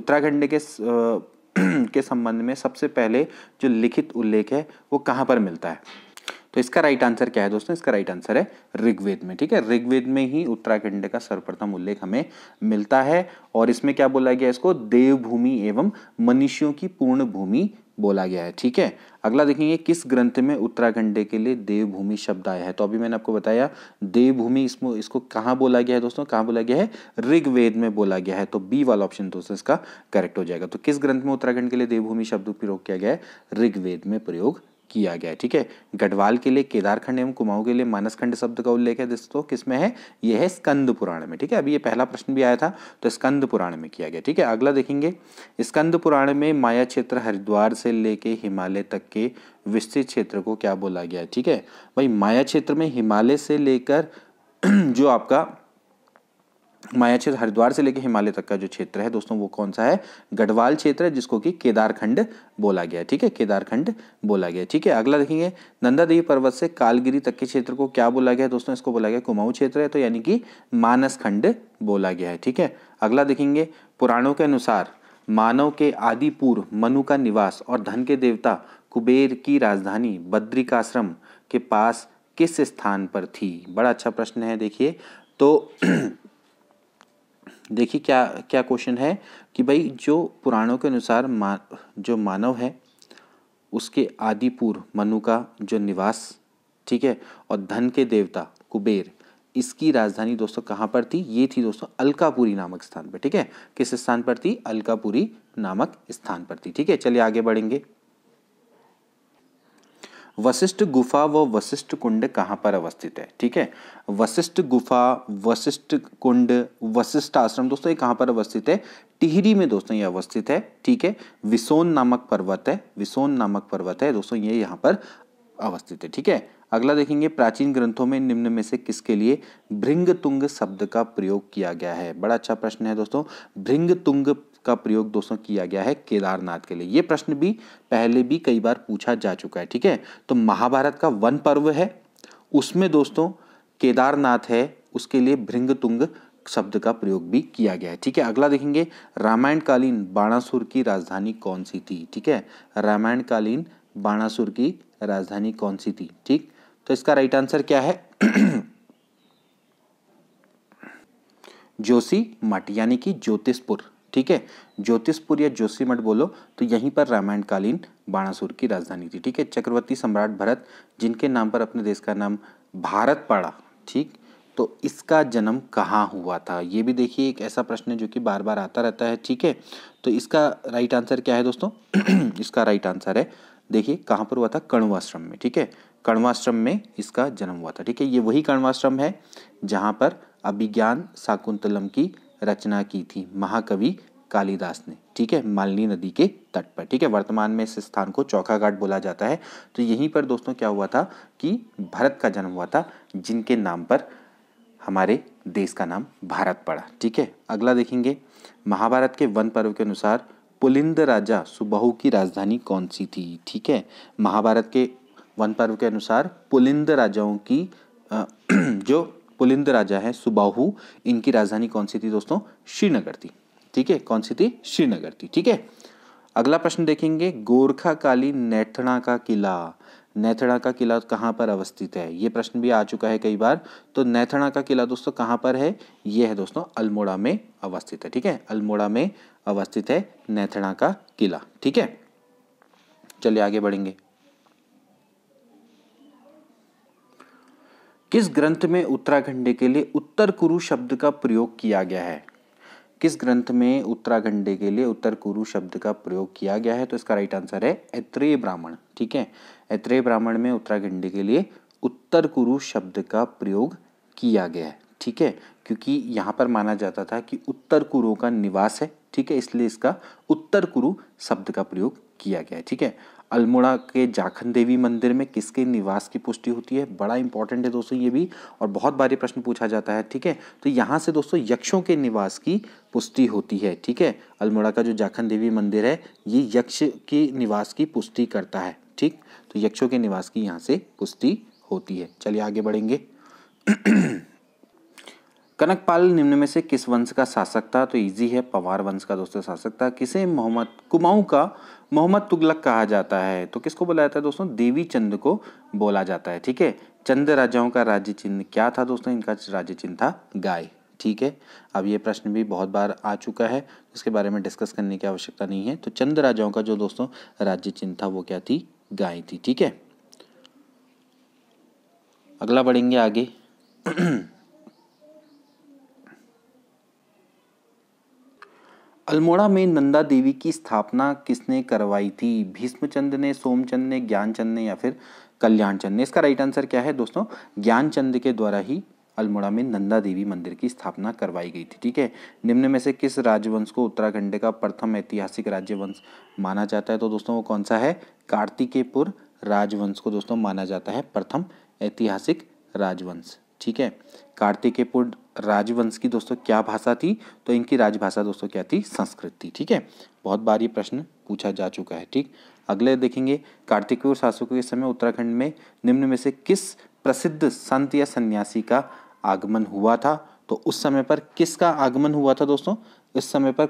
उत्तराखंड के स, [clears throat] के संबंध में सबसे पहले जो लिखित उल्लेख है वो कहाँ पर मिलता है तो इसका राइट आंसर क्या है दोस्तों इसका राइट आंसर है ऋग्वेद में ठीक है ऋग्वेद में ही उत्तराखंड का सर्वप्रथम उल्लेख हमें मिलता है और इसमें क्या बोला गया इसको देवभूमि एवं मनुष्यों की पूर्ण भूमि बोला गया है ठीक है अगला देखेंगे किस ग्रंथ में उत्तराखंड के लिए देवभूमि शब्द आया है तो अभी मैंने आपको बताया देवभूमि इसमें इसको कहाँ बोला गया है दोस्तों कहाँ बोला गया है ऋग्वेद में बोला गया है तो बी वाला ऑप्शन दोस्तों इसका करेक्ट हो जाएगा तो किस ग्रंथ में उत्तराखंड के लिए देवभूमि शब्द प्रयोग किया गया है ऋग्वेद में प्रयोग किया गया ठीक है गढ़वाल के लिए केदारखंड एवं कुमाऊं के लिए मानसखंड शब्द का उल्लेख है दोस्तों किसमें है यह है स्कंद पुराण में ठीक है अभी ये पहला प्रश्न भी आया था तो स्कंद पुराण में किया गया ठीक है अगला देखेंगे स्कंद पुराण में माया क्षेत्र हरिद्वार से लेके हिमालय तक के विस्तृत क्षेत्र को क्या बोला गया है ठीक है भाई माया क्षेत्र में हिमालय से लेकर [clears throat] जो आपका माया क्षेत्र हरिद्वार से लेकर हिमालय तक का जो क्षेत्र है दोस्तों वो कौन सा है गढ़वाल क्षेत्र है जिसको कि केदारखंड बोला गया ठीक है केदारखंड बोला गया ठीक है अगला देखेंगे नंदा देवी पर्वत से कालगिरी तक के क्षेत्र को क्या बोला गया दोस्तों इसको बोला गया कुमाऊं क्षेत्र है तो यानी कि मानस खंड बोला गया है ठीक है अगला देखेंगे पुराणों के अनुसार मानव के आदि पूर्व मनु का निवास और धन के देवता कुबेर की राजधानी बद्रिकाश्रम के पास किस स्थान पर थी बड़ा अच्छा प्रश्न है देखिए तो [clears throat] देखिए क्या क्या क्वेश्चन है कि भाई जो पुराणों के अनुसार मा जो मानव है उसके आदिपुर मनु का जो निवास ठीक है और धन के देवता कुबेर इसकी राजधानी दोस्तों कहाँ पर थी ये थी दोस्तों अलकापुरी नामक स्थान पर ठीक है किस स्थान पर थी अलकापुरी नामक स्थान पर थी ठीक है चलिए आगे बढ़ेंगे वशिष्ठ गुफा व वशिष्ठ कुंड कहाँ पर अवस्थित है ठीक है वशिष्ठ गुफा वशिष्ठ कुंड वशिष्ठ आश्रम दोस्तों ये कहाँ पर अवस्थित है टिहरी में दोस्तों ये अवस्थित है ठीक है विसोन नामक पर्वत है विसोन नामक पर्वत है दोस्तों ये यहाँ पर अवस्थित है ठीक है अगला देखेंगे प्राचीन ग्रंथों में निम्न में से किसके लिए भृंगतुंग शब्द का प्रयोग किया गया है बड़ा अच्छा प्रश्न है दोस्तों भृंगतुंग का प्रयोग दोस्तों किया गया है केदारनाथ के लिए ये प्रश्न भी पहले भी कई बार पूछा जा चुका है ठीक है तो महाभारत का वन पर्व है उसमें दोस्तों केदारनाथ है उसके लिए भृंगतुंग शब्द का प्रयोग भी किया गया है ठीक है अगला देखेंगे रामायणकालीन बाणासुर की राजधानी कौन सी थी ठीक है रामायणकालीन बाणासुर की राजधानी कौन सी थी ठीक तो इसका राइट आंसर क्या है [clears throat] जोशी मठ यानी कि ज्योतिषपुर ठीक है ज्योतिषपुर या जोशीमठ बोलो तो यहीं पर रामायणकालीन बाणासुर की राजधानी थी ठीक है चक्रवर्ती सम्राट भरत जिनके नाम पर अपने देश का नाम भारत पड़ा ठीक तो इसका जन्म कहाँ हुआ था ये भी देखिए एक ऐसा प्रश्न है जो कि बार बार आता रहता है ठीक है तो इसका राइट आंसर क्या है दोस्तों [clears throat] इसका राइट आंसर है देखिए कहाँ पर हुआ था कण्वाश्रम में ठीक है कण्वाश्रम में इसका जन्म हुआ था ठीक है ये वही कण्वाश्रम है जहाँ पर अभिज्ञान शाकुंतलम की रचना की थी महाकवि कालिदास ने ठीक है मालिनी नदी के तट पर ठीक है वर्तमान में इस स्थान को चौखा घाट बोला जाता है तो यहीं पर दोस्तों क्या हुआ था कि भरत का जन्म हुआ था जिनके नाम पर हमारे देश का नाम भारत पड़ा ठीक है अगला देखेंगे महाभारत के वन पर्व के अनुसार पुलिंद राजा सुबह की राजधानी कौन सी थी ठीक है महाभारत के वन पर्व के अनुसार पुलिंद राजाओं की [clears throat] जो पुलिंद राजा है सुबाहू इनकी राजधानी कौन सी थी दोस्तों श्रीनगर थी ठीक है कौन सी थी श्रीनगर थी ठीक है अगला प्रश्न देखेंगे गोरखा काली नेथड़ा का किला नेथड़ा का किला कहाँ पर अवस्थित है ये प्रश्न भी आ चुका है कई बार तो नेथड़ा का किला दोस्तों कहाँ पर है ये है दोस्तों अल्मोड़ा में अवस्थित है ठीक है अल्मोड़ा में अवस्थित है नेथड़ा का किला ठीक है चलिए आगे बढ़ेंगे किस ग्रंथ में उत्तराखंडे के लिए उत्तर कुरु शब्द का प्रयोग किया गया है किस ग्रंथ में उत्तराखंडे के लिए उत्तर कुरु शब्द का प्रयोग किया गया है तो इसका राइट आंसर है ऐत्रेय ब्राह्मण ठीक है ऐत्रेय ब्राह्मण में उत्तराखंडे के लिए उत्तर कुरु शब्द का प्रयोग किया गया है ठीक है क्योंकि यहाँ पर माना जाता था कि उत्तर कुरु का निवास है ठीक है इसलिए इसका उत्तर कुरु शब्द का प्रयोग किया गया है ठीक है अल्मोड़ा के जाखन देवी मंदिर में किसके निवास की पुष्टि होती है बड़ा इंपॉर्टेंट है दोस्तों ये भी और बहुत बार ये प्रश्न पूछा जाता है ठीक है तो यहाँ से दोस्तों यक्षों के निवास की पुष्टि होती है ठीक है अल्मोड़ा का जो जाखन देवी मंदिर है ये यक्ष के निवास की पुष्टि करता है ठीक तो यक्षों के निवास की यहाँ से पुष्टि होती है चलिए आगे बढ़ेंगे [clears throat] कनकपाल निम्न में से किस वंश का शासक था तो इजी है पवार वंश का दोस्तों शासक था किसे मोहम्मद कुमाऊं का मोहम्मद तुगलक कहा जाता है तो किसको बोला जाता है दोस्तों देवी चंद को बोला जाता है ठीक है चंद राजाओं का राज्य चिन्ह क्या था दोस्तों इनका राज्य चिन्ह था गाय ठीक है अब ये प्रश्न भी बहुत बार आ चुका है इसके बारे में डिस्कस करने की आवश्यकता नहीं है तो चंद राजाओं का जो दोस्तों राज्य चिन्ह था वो क्या थी गाय थी ठीक है अगला बढ़ेंगे आगे [clears throat] अल्मोड़ा में नंदा देवी की स्थापना किसने करवाई थी भीष्मचंद ने सोमचंद ने ज्ञानचंद ने या फिर कल्याणचंद ने इसका राइट आंसर क्या है दोस्तों ज्ञानचंद के द्वारा ही अल्मोड़ा में नंदा देवी मंदिर की स्थापना करवाई गई थी ठीक है निम्न में से किस राजवंश को उत्तराखंड का प्रथम ऐतिहासिक राज्यवंश माना जाता है तो दोस्तों वो कौन सा है कार्तिकेयपुर राजवंश को दोस्तों माना जाता है प्रथम ऐतिहासिक राजवंश ठीक है कार्तिकेयपुर राजवंश की दोस्तों क्या भाषा थी तो इनकी राजभाषा दोस्तों क्या थी संस्कृत थी ठीक है बहुत बार ये प्रश्न पूछा जा चुका है ठीक अगले देखेंगे कार्तिकीय शासकों के समय उत्तराखंड में निम्न में से किस प्रसिद्ध संत या सन्यासी का आगमन हुआ था तो उस समय पर किसका आगमन हुआ था दोस्तों इस समय पर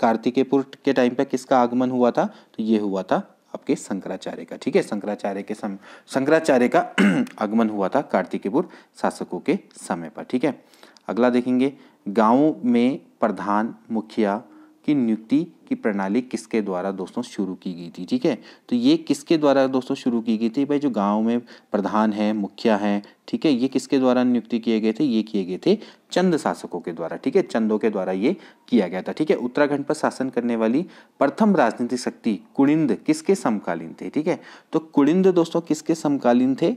कार्तिकेयपुर के टाइम पर किसका आगमन हुआ था तो ये हुआ था आपके शंकराचार्य का ठीक है शंकराचार्य के समय शंकराचार्य का [clears throat] आगमन हुआ था कार्तिकेयपुर शासकों के समय पर ठीक है अगला देखेंगे गाँव में प्रधान मुखिया की नियुक्ति की प्रणाली किसके द्वारा दोस्तों शुरू की गई थी ठीक है तो ये किसके द्वारा दोस्तों शुरू की गई थी भाई जो गांव में प्रधान है मुखिया है ठीक है ये किसके द्वारा नियुक्ति किए गए थे ये किए गए थे चंद शासकों के द्वारा ठीक है चंदों के द्वारा ये किया गया था ठीक है उत्तराखंड पर शासन करने वाली प्रथम राजनीतिक शक्ति कुड़िंद किसके समकालीन थे ठीक है तो कुड़िंद दोस्तों किसके समकालीन थे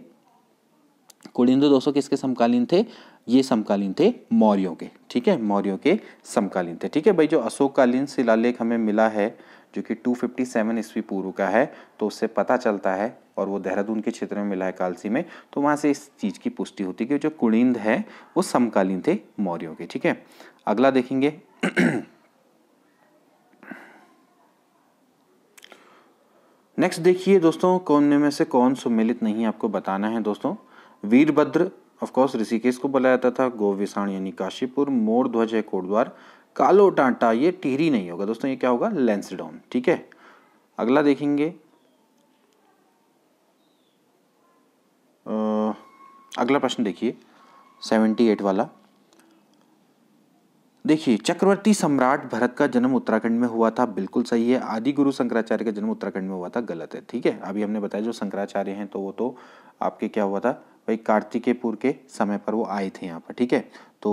कुलिंदु दोस्तों किसके समकालीन थे ये समकालीन थे मौर्यों के ठीक है मौर्यों के समकालीन थे ठीक है भाई जो अशोककालीन शिलालेख हमें मिला है जो कि 257 फिफ्टी ईस्वी पूर्व का है तो उससे पता चलता है और वो देहरादून के क्षेत्र में मिला है कालसी में तो वहाँ से इस चीज़ की पुष्टि होती है कि जो कुड़िंद है वो समकालीन थे मौर्यों के ठीक है अगला देखेंगे [clears throat] नेक्स्ट देखिए दोस्तों कौन में से कौन सुमेलित नहीं आपको बताना है दोस्तों वीरभद्र ऑफकोर्स ऋषिकेश को बुलाया जाता था गोविसाण यानी काशीपुर मोर ध्वज है कोटद्वार कालो टांटा ये टिहरी नहीं होगा दोस्तों ये क्या होगा लेंसडाउन ठीक है अगला देखेंगे अगला प्रश्न देखिए सेवेंटी एट वाला देखिए चक्रवर्ती सम्राट भरत का जन्म उत्तराखंड में हुआ था बिल्कुल सही है आदि गुरु शंकराचार्य का जन्म उत्तराखंड में हुआ था गलत है ठीक है अभी हमने बताया जो शंकराचार्य हैं तो वो तो आपके क्या हुआ था भाई कार्तिकेयपुर के समय पर वो आए थे यहाँ पर ठीक है तो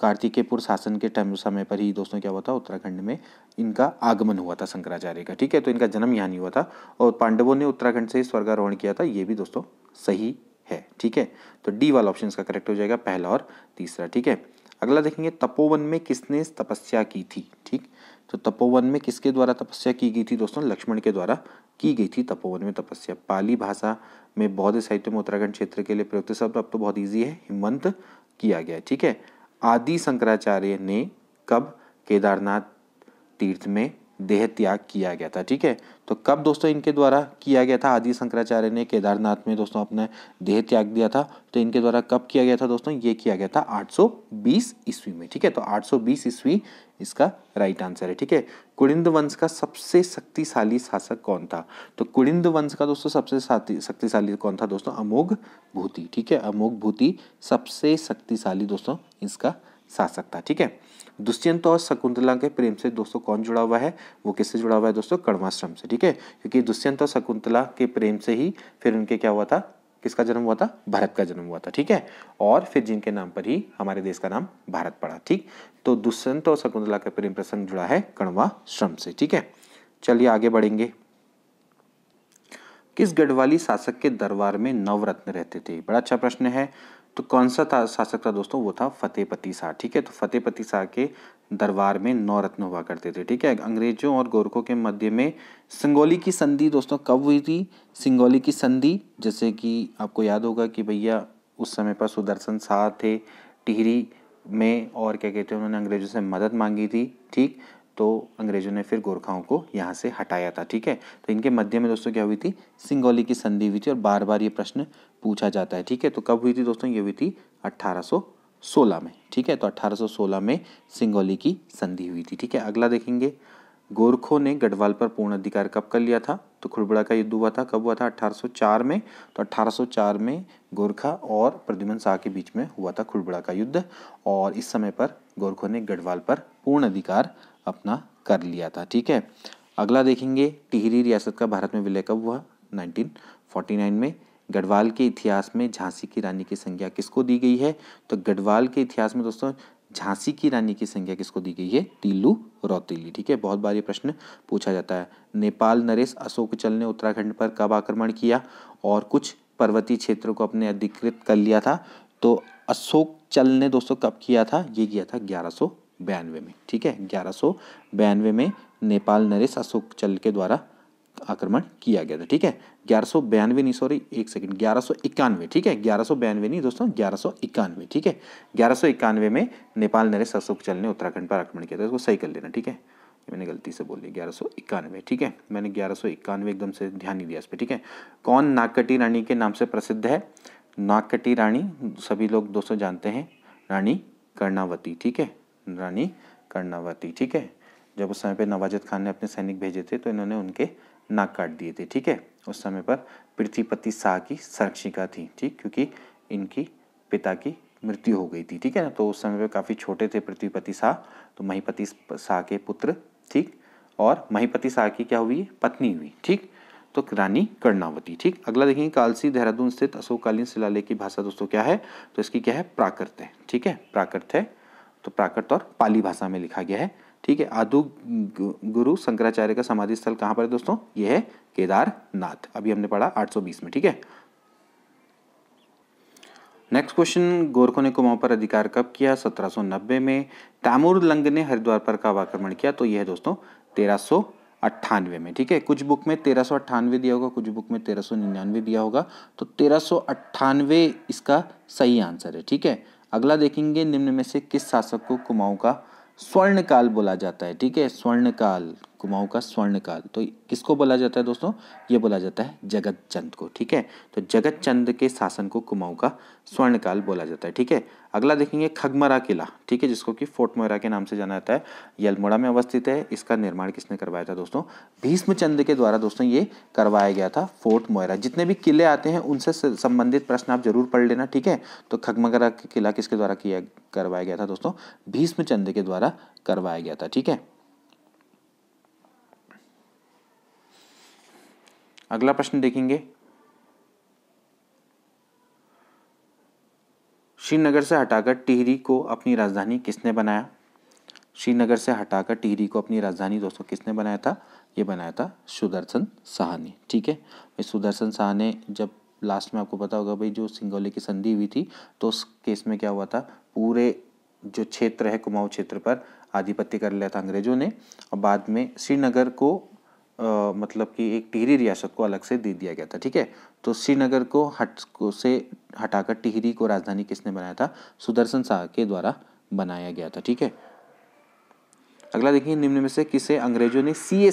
कार्तिकेयपुर शासन के टाइम समय पर ही दोस्तों क्या हुआ था उत्तराखंड में इनका आगमन हुआ था शंकराचार्य का ठीक है तो इनका जन्म यहाँ नहीं हुआ था और पांडवों ने उत्तराखंड से स्वर्गारोहण किया था ये भी दोस्तों सही है ठीक है तो डी वाला ऑप्शन का करेक्ट हो जाएगा पहला और तीसरा ठीक है अगला देखेंगे तपोवन में किसने तपस्या की थी ठीक तो तपोवन में किसके द्वारा तपस्या की गई थी दोस्तों लक्ष्मण के द्वारा की गई थी तपोवन में तपस्या पाली भाषा में बौद्ध साहित्य में उत्तराखंड क्षेत्र के लिए प्रयुक्त शब्द अब तो बहुत ईजी है हिमंत किया गया ठीक है आदि शंकराचार्य ने कब केदारनाथ तीर्थ में देह त्याग किया गया था ठीक है तो कब दोस्तों इनके द्वारा किया गया था आदि शंकराचार्य ने केदारनाथ में दोस्तों अपना देह त्याग दिया था तो इनके द्वारा कब किया गया था दोस्तों ये किया गया था 820 ईस्वी में ठीक है तो 820 ईस्वी इसका राइट आंसर है ठीक है कुड़िंद वंश का सबसे शक्तिशाली शासक कौन था तो कुड़िंद वंश का दोस्तों सबसे शक्तिशाली कौन था दोस्तों अमोघ भूति ठीक है अमोघ भूति सबसे शक्तिशाली दोस्तों इसका शासक था ठीक है दुष्यंत और शकुंतला के प्रेम से दोस्तों कौन जुड़ा हुआ है वो किससे जुड़ा हुआ है दोस्तों कर्माश्रम से ठीक है क्योंकि दुष्यंत और शकुंतला के प्रेम से ही फिर उनके क्या हुआ था किसका जन्म हुआ था भारत का जन्म हुआ था ठीक है और फिर जिनके नाम पर ही हमारे देश का नाम भारत पड़ा ठीक तो दुष्यंत और शकुंतला का प्रेम प्रसंग जुड़ा है कणवा श्रम से ठीक है चलिए आगे बढ़ेंगे किस गढ़वाली शासक के दरबार में नवरत्न रहते थे बड़ा अच्छा प्रश्न है तो कौन सा था शासक था दोस्तों वो था फतेहपति शाह ठीक है तो फतेहपति शाह के दरबार में नौ रत्न हुआ करते थे ठीक है अंग्रेजों और गोरखों के मध्य में सिंगोली की संधि दोस्तों कब हुई थी सिंगोली की संधि जैसे कि आपको याद होगा कि भैया उस समय पर सुदर्शन शाह थे टिहरी में और क्या कहते हैं उन्होंने अंग्रेजों से मदद मांगी थी ठीक तो अंग्रेज़ों ने फिर गोरखाओं को यहाँ से हटाया था ठीक है तो इनके मध्य में दोस्तों क्या हुई थी सिंगौली की संधि हुई थी और बार बार ये प्रश्न पूछा जाता है ठीक है तो कब हुई थी दोस्तों ये हुई थी 1816 में ठीक है तो 1816 में सिंगौली की संधि हुई थी ठीक है अगला देखेंगे गोरखों ने गढ़वाल पर पूर्ण अधिकार कब कर लिया था तो खुड़बड़ा का युद्ध हुआ था कब हुआ था 1804 में तो 1804 में गोरखा और प्रद्युमन शाह के बीच में हुआ था खुड़बड़ा का युद्ध और इस समय पर गोरखों ने गढ़वाल पर पूर्ण अधिकार अपना कर लिया था ठीक है अगला देखेंगे टिहरी रियासत का भारत में विलय कब हुआ 1949 में गढ़वाल के इतिहास में झांसी की रानी की संज्ञा किसको दी गई है तो गढ़वाल के इतिहास में दोस्तों झांसी की रानी की संज्ञा किसको दी गई है टीलू रौतीली ठीक है बहुत बार ये प्रश्न पूछा जाता है नेपाल नरेश अशोक चल ने उत्तराखंड पर कब आक्रमण किया और कुछ पर्वतीय क्षेत्रों को अपने अधिकृत कर लिया था तो अशोक चल ने दोस्तों कब किया था ये किया था ग्यारह बयानवे में ठीक है ग्यारह सौ बयानवे में नेपाल नरेश अशोक चल के द्वारा आक्रमण किया गया था ठीक है ग्यारह सौ बयानवे नहीं सॉरी एक सेकंड ग्यारह सौ इक्यानवे ठीक है ग्यारह सौ बयानवे नहीं दोस्तों ग्यारह सौ इक्यानवे ठीक है ग्यारह सौ इक्यानवे में नेपाल नरेश अशोक चल ने उत्तराखंड पर आक्रमण किया था इसको सही कर लेना ठीक है मैंने गलती से बोल लिया ग्यारह सौ इक्यानवे ठीक है मैंने ग्यारह सौ इक्यानवे एकदम से ध्यान नहीं दिया इस पर ठीक है कौन नागकटी रानी के नाम से प्रसिद्ध है नागकटी रानी सभी लोग दोस्तों जानते हैं रानी कर्णावती ठीक है रानी कर्णावती ठीक है जब उस समय पर नवाजत खान ने अपने सैनिक भेजे थे तो इन्होंने उनके नाक काट दिए थे ठीक है उस समय पर पृथ्वीपति शाह की संरक्षिका थी ठीक क्योंकि इनकी पिता की मृत्यु हो गई थी ठीक है ना तो उस समय पर काफ़ी छोटे थे पृथ्वीपति शाह तो महीपति शाह के पुत्र ठीक और महीपति शाह की क्या हुई पत्नी हुई ठीक तो रानी कर्णावती ठीक अगला देखेंगे कालसी देहरादून स्थित अशोककालीन शिलालेख की भाषा दोस्तों क्या है तो इसकी क्या है प्राकृत है ठीक है प्राकृत है तो प्राकृत और पाली भाषा में लिखा गया है ठीक है आदु गुरु शंकराचार्य का समाधि स्थल कहाँ पर है दोस्तों यह है केदारनाथ अभी हमने पढ़ा 820 में ठीक है नेक्स्ट क्वेश्चन गोरखों ने कुमाऊं पर अधिकार कब किया 1790 में तैमूर लंग ने हरिद्वार पर कब आक्रमण किया तो यह है दोस्तों तेरह अट्ठानवे में ठीक है कुछ बुक में तेरह सौ अट्ठानवे दिया होगा कुछ बुक में तेरह सौ निन्यानवे दिया होगा तो तेरह सौ अट्ठानवे इसका सही आंसर है ठीक है अगला देखेंगे निम्न में से किस शासक को कुमाऊं का स्वर्णकाल बोला जाता है ठीक है स्वर्णकाल कुमाऊँ का स्वर्ण काल तो किसको बोला जाता है दोस्तों ये बोला जाता है जगत चंद को ठीक है तो जगत चंद के शासन को कुमाऊँ का स्वर्ण काल बोला जाता है ठीक है अगला देखेंगे खगमरा किला ठीक है जिसको कि फोर्ट मोयरा के नाम से जाना जाता है यलमोड़ा में अवस्थित है इसका निर्माण किसने करवाया था दोस्तों भीष्मचंद के द्वारा दोस्तों ये करवाया गया था फोर्ट मोयरा जितने भी किले आते हैं उनसे संबंधित प्रश्न आप जरूर पढ़ लेना ठीक है तो खगमरा किला किसके द्वारा किया करवाया गया था दोस्तों भीष्मचंद के द्वारा करवाया गया था ठीक है अगला प्रश्न देखेंगे श्रीनगर से हटाकर टिहरी को अपनी राजधानी किसने बनाया श्रीनगर से हटाकर टिहरी को अपनी राजधानी दोस्तों किसने बनाया था ये बनाया था सुदर्शन शाह ने ठीक है भाई सुदर्शन शाह ने जब लास्ट में आपको पता होगा भाई जो सिंगौली की संधि हुई थी तो उस केस में क्या हुआ था पूरे जो क्षेत्र है कुमाऊं क्षेत्र पर आधिपत्य कर लिया था अंग्रेजों ने और बाद में श्रीनगर को आ, मतलब कि एक टिहरी रियासत को अलग से दे दिया गया था ठीक है तो श्रीनगर को हट को से हटाकर टिहरी को राजधानी किसने बनाया था सुदर्शन शाह के द्वारा बनाया गया था ठीक है अगला देखिए निम्न में से किसे अंग्रेजों ने सी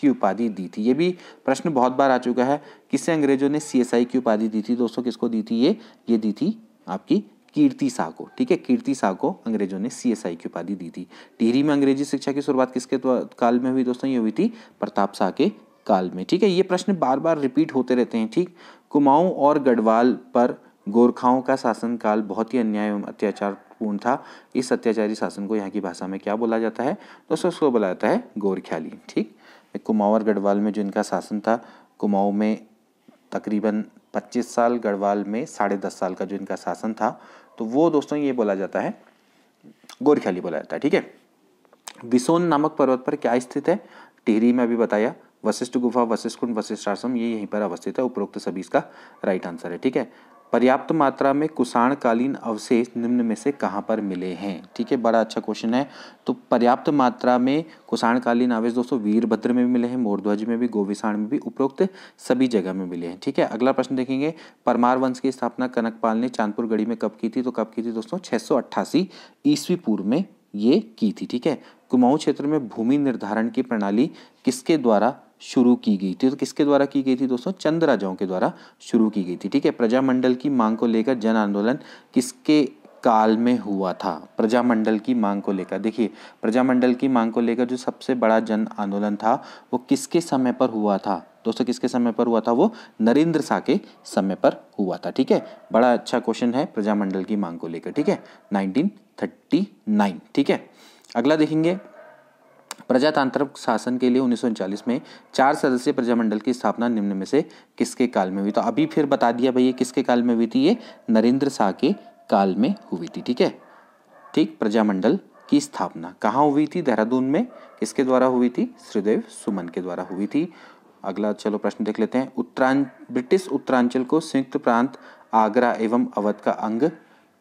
की उपाधि दी थी ये भी प्रश्न बहुत बार आ चुका है किसे अंग्रेजों ने सी की उपाधि दी थी दोस्तों किसको दी थी ये ये दी थी आपकी कीर्ति साह को ठीक है कीर्ति साह को अंग्रेजों ने सीएसआई की उपाधि दी थी टिहरी में अंग्रेजी शिक्षा की शुरुआत किसके काल में हुई दोस्तों ये हुई थी प्रताप शाह के काल में ठीक है ये प्रश्न बार बार रिपीट होते रहते हैं ठीक कुमाऊं और गढ़वाल पर गोरखाओं का शासनकाल बहुत ही अन्याय एवं अत्याचार पूर्ण था इस अत्याचारी शासन को यहाँ की भाषा में क्या बोला जाता है दोस्तों उसको बोला जाता है गोरख्याली ठीक कुमाऊं और गढ़वाल में जो इनका शासन था कुमाऊं में तकरीबन पच्चीस साल गढ़वाल में साढ़े दस साल का जो इनका शासन था तो वो दोस्तों ये बोला जाता है गोरख्याली बोला जाता है ठीक है बिसोन नामक पर्वत पर क्या स्थित है टिहरी में अभी बताया वशिष्ठ गुफा वशिष्ठ कुंड वशिष्ठ आश्रम ये यहीं पर अवस्थित है उपरोक्त सभी इसका राइट आंसर है ठीक है पर्याप्त मात्रा में कुषाणकालीन अवशेष निम्न में से कहाँ पर मिले हैं ठीक है बड़ा अच्छा क्वेश्चन है तो पर्याप्त मात्रा में कुषाणकालीन अवशेष दोस्तों वीरभद्र में भी मिले हैं मोरध्वज में भी गोविषाण में भी उपरोक्त सभी जगह में मिले हैं ठीक है अगला प्रश्न देखेंगे परमार वंश की स्थापना कनकपाल ने चांदपुर गढ़ी में कब की थी तो कब की थी दोस्तों छः ईस्वी पूर्व में ये की थी ठीक है कुमाऊं क्षेत्र में भूमि निर्धारण की प्रणाली किसके द्वारा शुरू की गई थी तो किसके द्वारा की गई थी दोस्तों चंद राजाओं के द्वारा शुरू की गई थी ठीक है प्रजामंडल की मांग को लेकर जन आंदोलन किसके काल में हुआ था प्रजामंडल की मांग को लेकर देखिए प्रजामंडल की मांग को लेकर जो सबसे बड़ा जन आंदोलन था वो किसके समय पर हुआ था दोस्तों किसके समय पर हुआ था वो नरेंद्र शाह के समय पर हुआ था ठीक है बड़ा अच्छा क्वेश्चन है प्रजामंडल की मांग को लेकर ठीक है 1939 ठीक है अगला देखेंगे प्रजातांत्रिक शासन के लिए उन्नीस में चार सदस्यीय प्रजामंडल की स्थापना निम्न में से किसके काल में हुई तो अभी फिर बता दिया भैया किसके काल में हुई थी ये नरेंद्र शाह के काल में हुई थी ठीक है ठीक प्रजामंडल की स्थापना कहाँ हुई थी देहरादून में किसके द्वारा हुई थी श्रीदेव सुमन के द्वारा हुई थी अगला चलो प्रश्न देख लेते हैं उत्तरां ब्रिटिश उत्तरांचल को संयुक्त प्रांत आगरा एवं अवध का अंग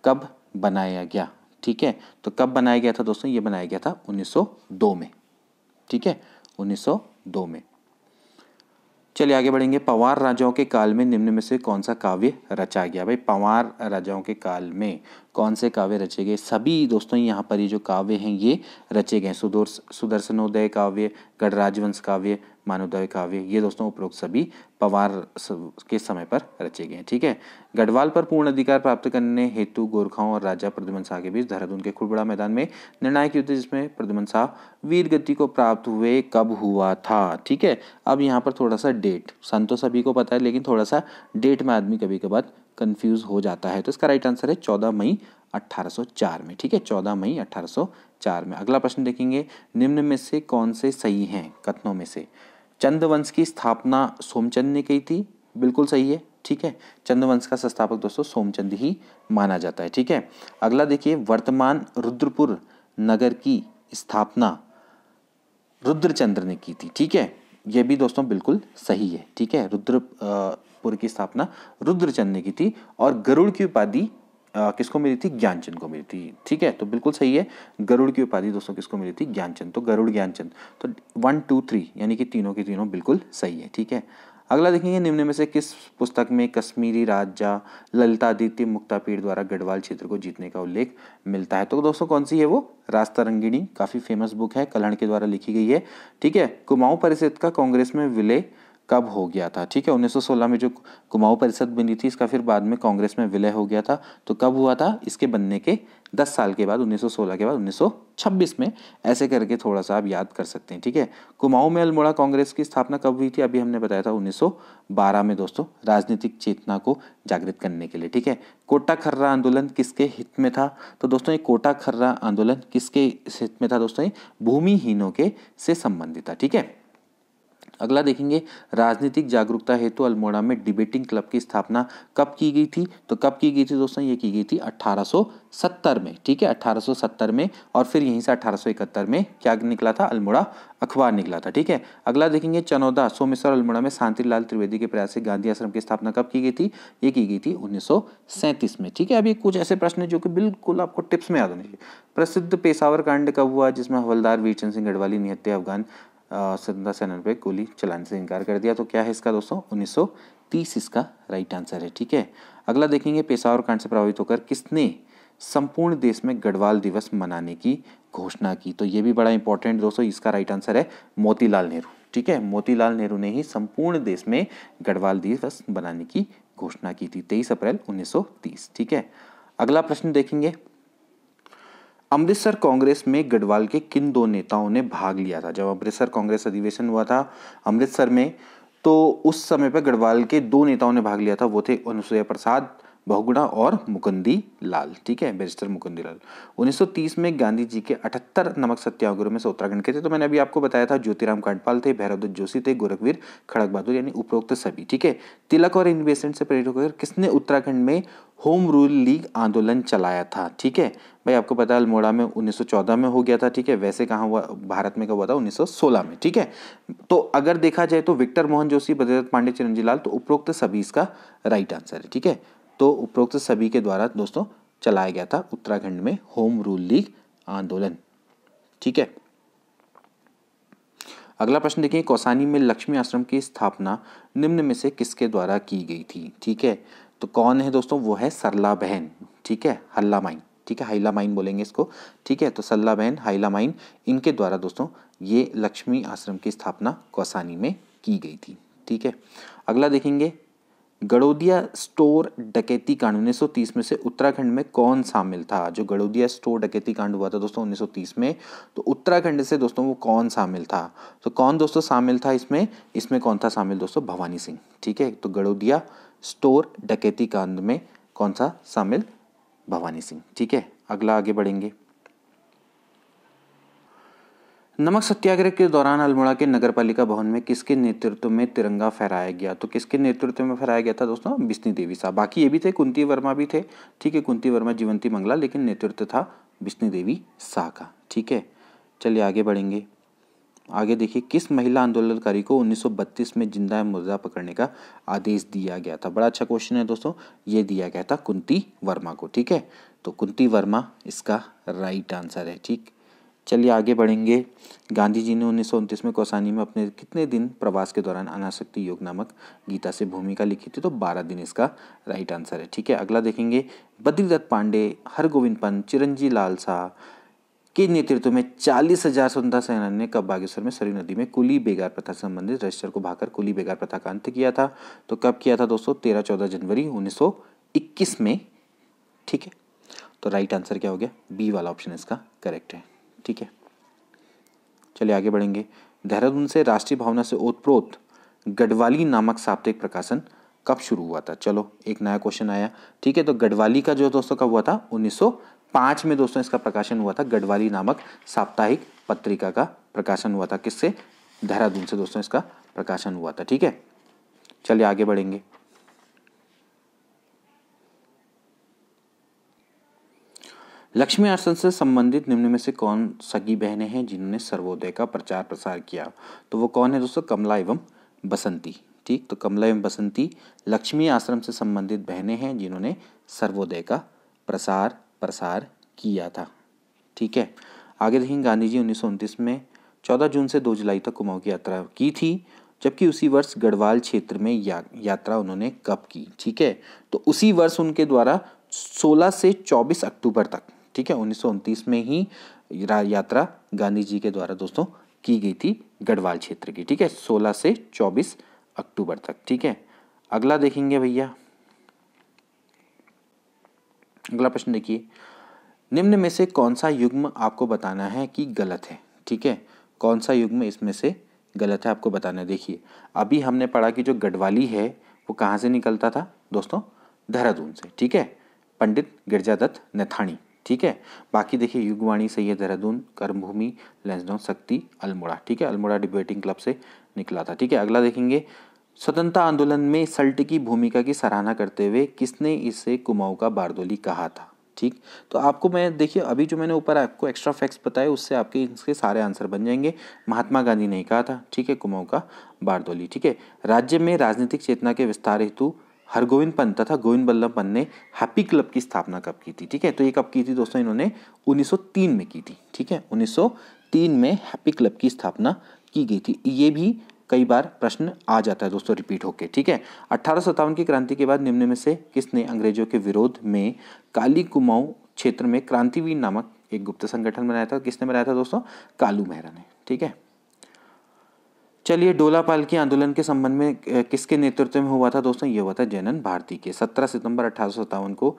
कब बनाया गया ठीक है तो कब बनाया गया था दोस्तों ये बनाया गया था 1902 में ठीक है 1902 में चलिए आगे बढ़ेंगे पवार राजाओं के काल में निम्न में से कौन सा काव्य रचा गया भाई पवार राजाओं के काल में कौन से काव्य रचे गए सभी दोस्तों यहाँ पर ये जो काव्य हैं ये रचे गए सुदूर सुदर्शनोदय काव्य गणराजवंश काव्य मानोदय काव्य ये दोस्तों उपरोक्त सभी पवार के समय पर रचे गए ठीक है गढ़वाल पर पूर्ण अधिकार प्राप्त करने हेतु गोरखाओं और राजा प्रद्युमन शाह के बीच देहरादून के खुड़बड़ा मैदान में निर्णायक युद्ध जिसमें प्रद्युमन शाह वीर गति को प्राप्त हुए कब हुआ था ठीक है अब यहाँ पर थोड़ा सा डेट सन तो सभी को पता है लेकिन थोड़ा सा डेट में आदमी कभी कभार कंफ्यूज हो जाता है तो इसका राइट आंसर है चौदह मई 1804 में ठीक है 14 मई 1804 में अगला प्रश्न देखेंगे निम्न में से कौन से सही हैं कथनों में से चंद वंश की स्थापना सोमचंद ने की थी बिल्कुल सही है ठीक है चंद्रवंश का संस्थापक दोस्तों सोमचंद ही माना जाता है ठीक है अगला देखिए वर्तमान रुद्रपुर नगर की स्थापना रुद्रचंद्र ने की थी ठीक है ये भी दोस्तों बिल्कुल सही है ठीक है रुद्र ठाकुर की स्थापना रुद्रचंद ने की थी और गरुड़ की उपाधि किसको मिली थी ज्ञानचंद को मिली थी ठीक है तो बिल्कुल सही है गरुड़ की उपाधि दोस्तों किसको मिली थी ज्ञानचंद तो गरुड़ ज्ञानचंद तो वन टू थ्री यानी कि तीनों के तीनों बिल्कुल सही है ठीक है अगला देखेंगे निम्न में से किस पुस्तक में कश्मीरी राजा ललितादित्य मुक्तापीठ द्वारा गढ़वाल क्षेत्र को जीतने का उल्लेख मिलता है तो दोस्तों कौन सी है वो रास्ता रंगिणी काफ़ी फेमस बुक है कलहण के द्वारा लिखी गई है ठीक है कुमाऊं परिषद का कांग्रेस में विलय कब हो गया था ठीक है 1916 में जो कुमाऊं परिषद बनी थी इसका फिर बाद में कांग्रेस में विलय हो गया था तो कब हुआ था इसके बनने के 10 साल के बाद 1916 के बाद 1926 में ऐसे करके थोड़ा सा आप याद कर सकते हैं ठीक है कुमाऊं में अल्मोड़ा कांग्रेस की स्थापना कब हुई थी अभी हमने बताया था उन्नीस में दोस्तों राजनीतिक चेतना को जागृत करने के लिए ठीक है कोटा खर्रा आंदोलन किसके हित में था तो दोस्तों ये कोटा खर्रा आंदोलन किसके हित में था दोस्तों ये भूमिहीनों के से संबंधित था ठीक है अगला देखेंगे राजनीतिक जागरूकता हेतु तो अल्मोड़ा में डिबेटिंग क्लब की स्थापना कब की गई थी तो कब की गई थी दोस्तों ये की गई थी 1870 में ठीक है 1870 में और फिर यहीं से 1871 में क्या निकला था अल्मोड़ा अखबार निकला था ठीक है अगला देखेंगे चनौदा सोमेश्वर अल्मोड़ा में शांतिलाल त्रिवेदी के प्रयास से गांधी आश्रम की स्थापना कब की गई थी ये की गई थी उन्नीस में ठीक है अभी कुछ ऐसे प्रश्न जो कि बिल्कुल आपको टिप्स में याद होने चाहिए प्रसिद्ध पेशावर कांड कब हुआ जिसमें हवलदार वीरचंद सिंह गढ़वाली निहत्ते अफगान संदा सेनन पे गोली चलाने से इनकार कर दिया तो क्या है इसका दोस्तों 1930 इसका राइट आंसर है ठीक है अगला देखेंगे पेशावर कांड से प्रभावित होकर किसने संपूर्ण देश में गढ़वाल दिवस मनाने की घोषणा की तो ये भी बड़ा इंपॉर्टेंट दोस्तों इसका राइट आंसर है मोतीलाल नेहरू ठीक है मोतीलाल नेहरू ने ही संपूर्ण देश में गढ़वाल दिवस मनाने की घोषणा की थी तेईस अप्रैल 1930 ठीक है अगला प्रश्न देखेंगे अमृतसर कांग्रेस में गढ़वाल के किन दो नेताओं ने भाग लिया था जब अमृतसर कांग्रेस अधिवेशन हुआ था अमृतसर में तो उस समय पर गढ़वाल के दो नेताओं ने भाग लिया था वो थे अनुसुईया प्रसाद बहुगुणा और मुकुंदी लाल ठीक है बैरिस्टर मुकुंदी लाल 1930 में गांधी जी के 78 नमक सत्याग्रह में से उत्तराखंड के थे तो मैंने अभी आपको बताया था ज्योतिराम कांडपाल थे भैरवदत्त जोशी थे गोरखवीर खड़क बहादुर यानी उपरोक्त सभी ठीक है तिलक और इन्वेस्टमेंट से प्रेरित होकर किसने उत्तराखंड में होम रूल लीग आंदोलन चलाया था ठीक है भाई आपको पता है अल्मोड़ा में 1914 में हो गया था ठीक है वैसे कहाँ हुआ भारत में कब हुआ था 1916 में ठीक है तो अगर देखा जाए तो विक्टर मोहन जोशी बद्रदत्त पांडे चिरंजीलाल लाल तो उपरोक्त सभी इसका राइट आंसर है ठीक है तो उपरोक्त सभी के द्वारा दोस्तों चलाया गया था उत्तराखंड में होम रूल लीग आंदोलन ठीक है अगला प्रश्न देखिए कौसानी में लक्ष्मी आश्रम की स्थापना निम्न में से किसके द्वारा की गई थी ठीक है तो कौन है दोस्तों वो है सरला बहन ठीक है हल्ला माइन ठीक है हाइला माइन बोलेंगे इसको ठीक है तो सरला बहन हाइला माइन इनके द्वारा दोस्तों ये लक्ष्मी आश्रम की स्थापना कौसानी में की गई थी ठीक है अगला देखेंगे गड़ोदिया स्टोर डकैती कांड 1930 में से उत्तराखंड में कौन शामिल था जो गड़ोदिया स्टोर डकैती कांड हुआ था दोस्तों 1930 में तो उत्तराखंड से दोस्तों वो कौन शामिल था तो कौन दोस्तों शामिल था इसमें इसमें कौन था शामिल दोस्तों भवानी सिंह ठीक है तो गड़ोदिया स्टोर डकैती कांड में कौन सा शामिल भवानी सिंह ठीक है अगला आगे बढ़ेंगे नमक सत्याग्रह के दौरान अल्मोड़ा के नगर पालिका भवन में किसके नेतृत्व में तिरंगा फहराया गया तो किसके नेतृत्व में फहराया गया था दोस्तों बिस्नी देवी साहब बाकी ये भी थे कुंती वर्मा भी थे ठीक है कुंती वर्मा जीवंती मंगला लेकिन नेतृत्व था बिस्नी देवी शाह का ठीक है चलिए आगे बढ़ेंगे आगे देखिए किस महिला आंदोलनकारी को 1932 में जिंदा मुर्दा पकड़ने का आदेश दिया गया था बड़ा अच्छा क्वेश्चन है दोस्तों ये दिया गया था कुंती वर्मा को ठीक है तो कुंती वर्मा इसका राइट आंसर है ठीक चलिए आगे बढ़ेंगे गांधी जी ने उन्नीस सौ उनतीस में कौसानी में अपने कितने दिन प्रवास के दौरान अनाशक्ति योग नामक गीता से भूमिका लिखी थी तो बारह दिन इसका राइट आंसर है ठीक है अगला देखेंगे बद्रीदत्त पांडे हरगोविंद पंत चिरंजी लाल शाह के नेतृत्व में चालीस हजार स्वतंत्रता सेनानी ने कब बागेश्वर में सरयू नदी में कुली बेगार प्रथा से संबंधित रजिस्टर को भागकर कुली बेगार प्रथा का अंत किया था तो कब किया था दोस्तों तेरह चौदह जनवरी इक्कीस में ठीक है तो राइट आंसर क्या हो गया बी वाला ऑप्शन इसका करेक्ट है ठीक है चलिए आगे बढ़ेंगे देहरादून से राष्ट्रीय भावना से ओतप्रोत गढ़वाली नामक साप्ताहिक प्रकाशन कब शुरू हुआ था चलो एक नया क्वेश्चन आया ठीक है तो गढ़वाली का जो दोस्तों कब हुआ था 1905 में दोस्तों इसका प्रकाशन हुआ था गढ़वाली नामक साप्ताहिक पत्रिका का प्रकाशन हुआ था किससे देहरादून से दोस्तों इसका प्रकाशन हुआ था ठीक है चलिए आगे बढ़ेंगे लक्ष्मी आसन से संबंधित निम्न में से कौन सगी बहनें हैं जिन्होंने सर्वोदय का प्रचार प्रसार किया तो वो कौन है दोस्तों कमला एवं बसंती ठीक तो कमला एवं बसंती लक्ष्मी आश्रम से संबंधित बहनें हैं जिन्होंने सर्वोदय का प्रसार प्रसार किया था ठीक है आगे देखेंगे गांधी जी उन्नीस में 14 जून से 2 जुलाई तक कुमाऊं की यात्रा की थी जबकि उसी वर्ष गढ़वाल क्षेत्र में या, यात्रा उन्होंने कब की ठीक है तो उसी वर्ष उनके द्वारा 16 से 24 अक्टूबर तक ठीक है उन्नीस में ही यात्रा गांधी जी के द्वारा दोस्तों की गई थी गढ़वाल क्षेत्र की ठीक है 16 से 24 अक्टूबर तक ठीक है अगला देखेंगे भैया अगला प्रश्न देखिए निम्न में से कौन सा युग्म आपको बताना है कि गलत है ठीक है कौन सा युग्म इसमें से गलत है आपको बताना है देखिए अभी हमने पढ़ा कि जो गढ़वाली है वो कहाँ से निकलता था दोस्तों देहरादून से ठीक है पंडित गिरजादत्त नेथाणी ठीक है बाकी देखिए युगवाणी से ये देहरादून कर्मभूमि लेंसडॉन शक्ति अल्मोड़ा ठीक है अल्मोड़ा डिबेटिंग क्लब से निकला था ठीक है अगला देखेंगे स्वतंत्रता आंदोलन में सल्ट की भूमिका की सराहना करते हुए किसने इसे कुमाऊं का बारदोली कहा था ठीक तो आपको मैं देखिए अभी जो मैंने ऊपर आपको एक्स्ट्रा फैक्ट्स बताए उससे आपके इसके सारे आंसर बन जाएंगे महात्मा गांधी ने कहा था ठीक है कुमाऊं का बारदोली ठीक है राज्य में राजनीतिक चेतना के विस्तार हेतु हरगोविंद पंत तथा गोविंद बल्लभ पंत ने हैप्पी क्लब की स्थापना कब की थी ठीक है तो ये कब की थी दोस्तों इन्होंने 1903 में की थी ठीक है 1903 में हैप्पी क्लब की स्थापना की गई थी ये भी कई बार प्रश्न आ जाता है दोस्तों रिपीट होके ठीक है अट्ठारह की क्रांति के बाद निम्न में से किसने अंग्रेजों के विरोध में काली कुमाऊं क्षेत्र में क्रांतिवीर नामक एक गुप्त संगठन बनाया था किसने बनाया था दोस्तों कालू मेहरा ने ठीक है चलिए डोला के आंदोलन के संबंध में किसके नेतृत्व में हुआ था दोस्तों ये हुआ था जैनन भारती के 17 सितंबर अठारह को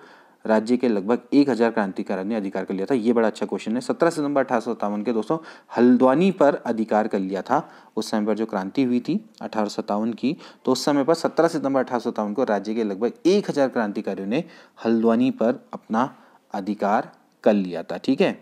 राज्य के लगभग एक हज़ार क्रांतिकारियों ने अधिकार कर लिया था ये बड़ा अच्छा क्वेश्चन है सत्रह सितंबर अठारह के दोस्तों हल्द्वानी पर अधिकार कर लिया था उस समय पर जो क्रांति हुई थी अठारह की तो उस समय पर सत्रह सितंबर अठारह को राज्य के लगभग एक हज़ार क्रांतिकारियों ने हल्द्वानी पर अपना अधिकार कर लिया था ठीक है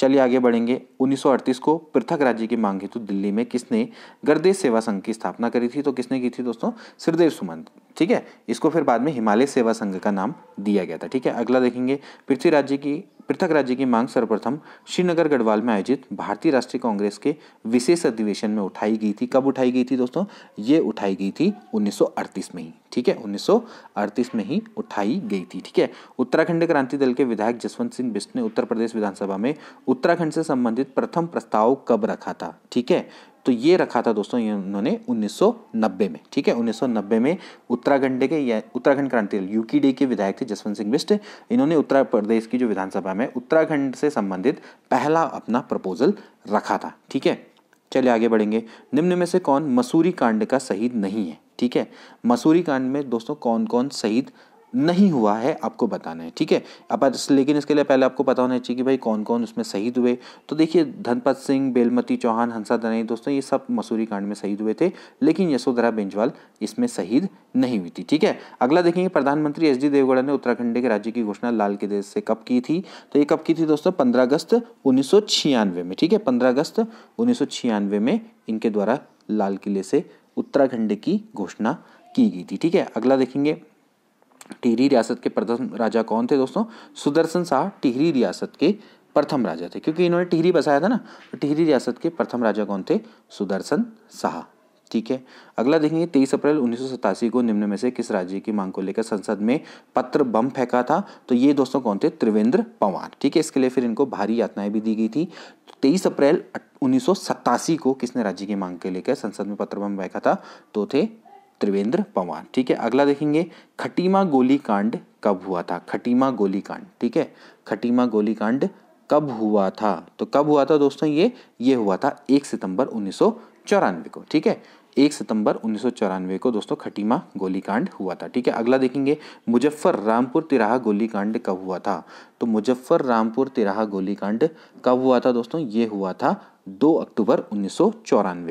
चलिए आगे बढ़ेंगे 1938 को पृथक राज्य की मांग हेतु दिल्ली में किसने गर्देश सेवा संघ की स्थापना करी थी तो किसने की थी दोस्तों श्रीदेव सुमन ठीक है इसको फिर बाद में हिमालय सेवा संघ का नाम दिया गया था ठीक है अगला देखेंगे पृथ्वी राज्य की पृथक राज्य की मांग सर्वप्रथम श्रीनगर गढ़वाल में आयोजित भारतीय राष्ट्रीय कांग्रेस के विशेष अधिवेशन में उठाई गई थी कब उठाई गई थी दोस्तों ये उठाई गई थी 1938 में ही ठीक है 1938 में ही उठाई गई थी ठीक है उत्तराखंड क्रांति दल के विधायक जसवंत सिंह बिस्ट ने उत्तर प्रदेश विधानसभा में उत्तराखंड से संबंधित प्रथम प्रस्ताव कब रखा था ठीक है तो ये रखा था दोस्तों उन्होंने 1990 में ठीक है 1990 में उत्तराखंड के या उत्तराखंड क्रांति यूकी डे के विधायक थे जसवंत सिंह बिस्ट इन्होंने उत्तर प्रदेश की जो विधानसभा में उत्तराखंड से संबंधित पहला अपना प्रपोजल रखा था ठीक है चलिए आगे बढ़ेंगे निम्न में से कौन मसूरी कांड का शहीद नहीं है ठीक है मसूरी कांड में दोस्तों कौन कौन शहीद नहीं हुआ है आपको बताना है ठीक है अब लेकिन इसके लिए पहले आपको पता होना चाहिए कि भाई कौन कौन उसमें शहीद हुए तो देखिए धनपत सिंह बेलमती चौहान हंसा दनाई दोस्तों ये सब मसूरी कांड में शहीद हुए थे लेकिन यशोधरा बेंजवाल इसमें शहीद नहीं हुई थी ठीक है अगला देखेंगे प्रधानमंत्री एच डी देवगढ़ ने उत्तराखंड के राज्य की घोषणा लाल के देश से कब की थी तो ये कब की थी दोस्तों पंद्रह अगस्त उन्नीस में ठीक है पंद्रह अगस्त उन्नीस में इनके द्वारा लाल किले से उत्तराखंड की घोषणा की गई थी ठीक है अगला देखेंगे टिहरी रियासत के प्रथम राजा कौन थे दोस्तों सुदर्शन शाह टिहरी रियासत के प्रथम राजा थे क्योंकि इन्होंने टिहरी बसाया था ना तो टिहरी रियासत के प्रथम राजा कौन थे सुदर्शन शाह ठीक है अगला देखेंगे तेईस अप्रैल उन्नीस को निम्न में से किस राज्य की मांग को लेकर संसद में पत्र बम फेंका था तो ये दोस्तों कौन थे त्रिवेंद्र पवार ठीक है इसके लिए फिर इनको भारी यातनाएं भी दी गई थी तेईस अप्रैल उन्नीस को किसने राज्य की मांग को लेकर संसद में पत्र बम फेंका था तो थे त्रिवेंद्र पवार ठीक है अगला देखेंगे खटीमा गोली कांड कब हुआ था खटीमा गोली कांड ठीक है खटीमा गोली कांड कब हुआ था तो कब हुआ था दोस्तों ये ये हुआ था एक सितंबर उन्नीस को ठीक है एक सितंबर उन्नीस को दोस्तों खटीमा गोलीकांड हुआ था ठीक है अगला देखेंगे मुजफ्फर रामपुर तिराहा गोलीकांड कब हुआ था तो मुजफ्फर रामपुर तिराहा गोलीकांड कब हुआ था दोस्तों ये हुआ था 2 अक्टूबर उन्नीस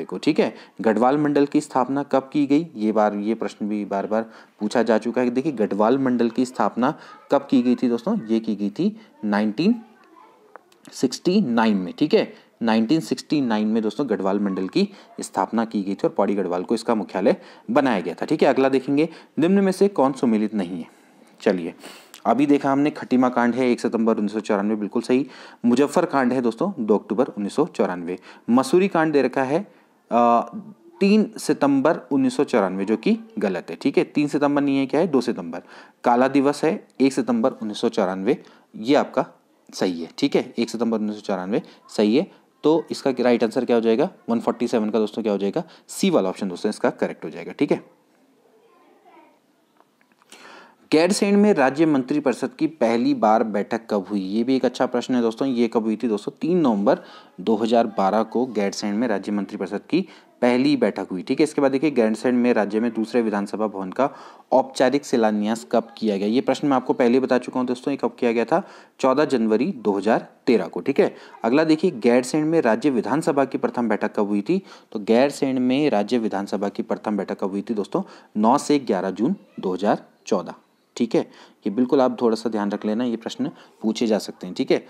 को ठीक है गढ़वाल मंडल की स्थापना कब की गई ये बार ये प्रश्न भी बार बार पूछा जा चुका है देखिए गढ़वाल मंडल की स्थापना कब की गई थी दोस्तों ये की गई थी 1969 में ठीक है 1969 में दोस्तों गढ़वाल मंडल की स्थापना की गई थी और पौड़ी गढ़वाल को इसका मुख्यालय बनाया गया था ठीक है अगला देखेंगे निम्न में से कौन सुमिलित नहीं है चलिए अभी देखा हमने खटीमा कांड है एक सितंबर उन्नीस बिल्कुल सही मुजफ्फर कांड है दोस्तों दो अक्टूबर उन्नीस मसूरी कांड दे रखा है आ, तीन सितंबर उन्नीस जो कि गलत है ठीक है तीन सितंबर नहीं है क्या है दो सितंबर काला दिवस है एक सितंबर उन्नीस ये आपका सही है ठीक है एक सितंबर उन्नीस सही है तो इसका राइट आंसर क्या हो जाएगा 147 का दोस्तों क्या हो जाएगा सी वाला ऑप्शन दोस्तों इसका करेक्ट हो जाएगा ठीक है गैरसैन में राज्य मंत्री परिषद की पहली बार बैठक कब हुई ये भी एक अच्छा प्रश्न है दोस्तों ये कब हुई थी दोस्तों तीन नवंबर 2012 को गैरसैन में राज्य मंत्री परिषद की पहली बैठक हुई ठीक है इसके बाद देखिए गैरसैन में राज्य में दूसरे विधानसभा भवन का औपचारिक शिलान्यास कब किया गया ये प्रश्न मैं आपको पहले बता चुका हूँ दोस्तों ये कब किया गया था चौदह जनवरी दो को ठीक है अगला देखिए गैरसैन में राज्य विधानसभा की प्रथम बैठक कब हुई थी तो गैरसैन में राज्य विधानसभा की प्रथम बैठक कब हुई थी दोस्तों नौ से ग्यारह जून दो ठीक है ये बिल्कुल आप थोड़ा सा ध्यान रख लेना ये प्रश्न पूछे जा सकते हैं ठीक है